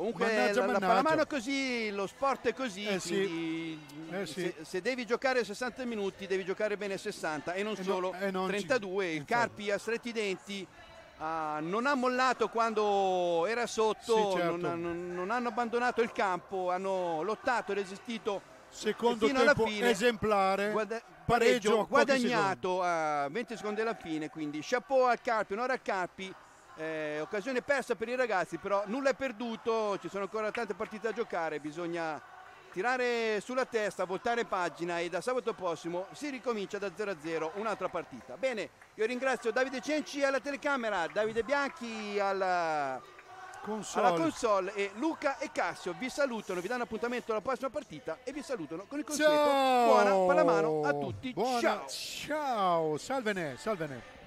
Comunque mannaggia, la, mannaggia. la pallamano così, lo sport è così, eh sì. Eh sì. Se, devi giocare 60 minuti devi giocare bene 60 e non e solo no, eh, e non 32. Ci... Il Carpi ha stretti i denti, Uh, non ha mollato quando era sotto, sì, certo. non, non, non, hanno abbandonato il campo, hanno lottato, resistito. Secondo fino tempo alla fine, esemplare, guada- pareggio, guadagnato a 20 secondi alla fine, quindi chapeau al Carpi, onore al Carpi, eh, occasione persa per i ragazzi, però nulla è perduto, ci sono ancora tante partite da giocare, bisogna tirare sulla testa, voltare pagina e da sabato prossimo si ricomincia da 0 a 0 un'altra partita. Bene, io ringrazio Davide Cenci alla telecamera, Davide Bianchi alla console, alla console e Luca e Cassio vi salutano, vi danno appuntamento alla prossima partita e vi salutano con il consueto. Ciao. Buona mano a tutti. Buona, ciao. Ciao, salvene, salvene.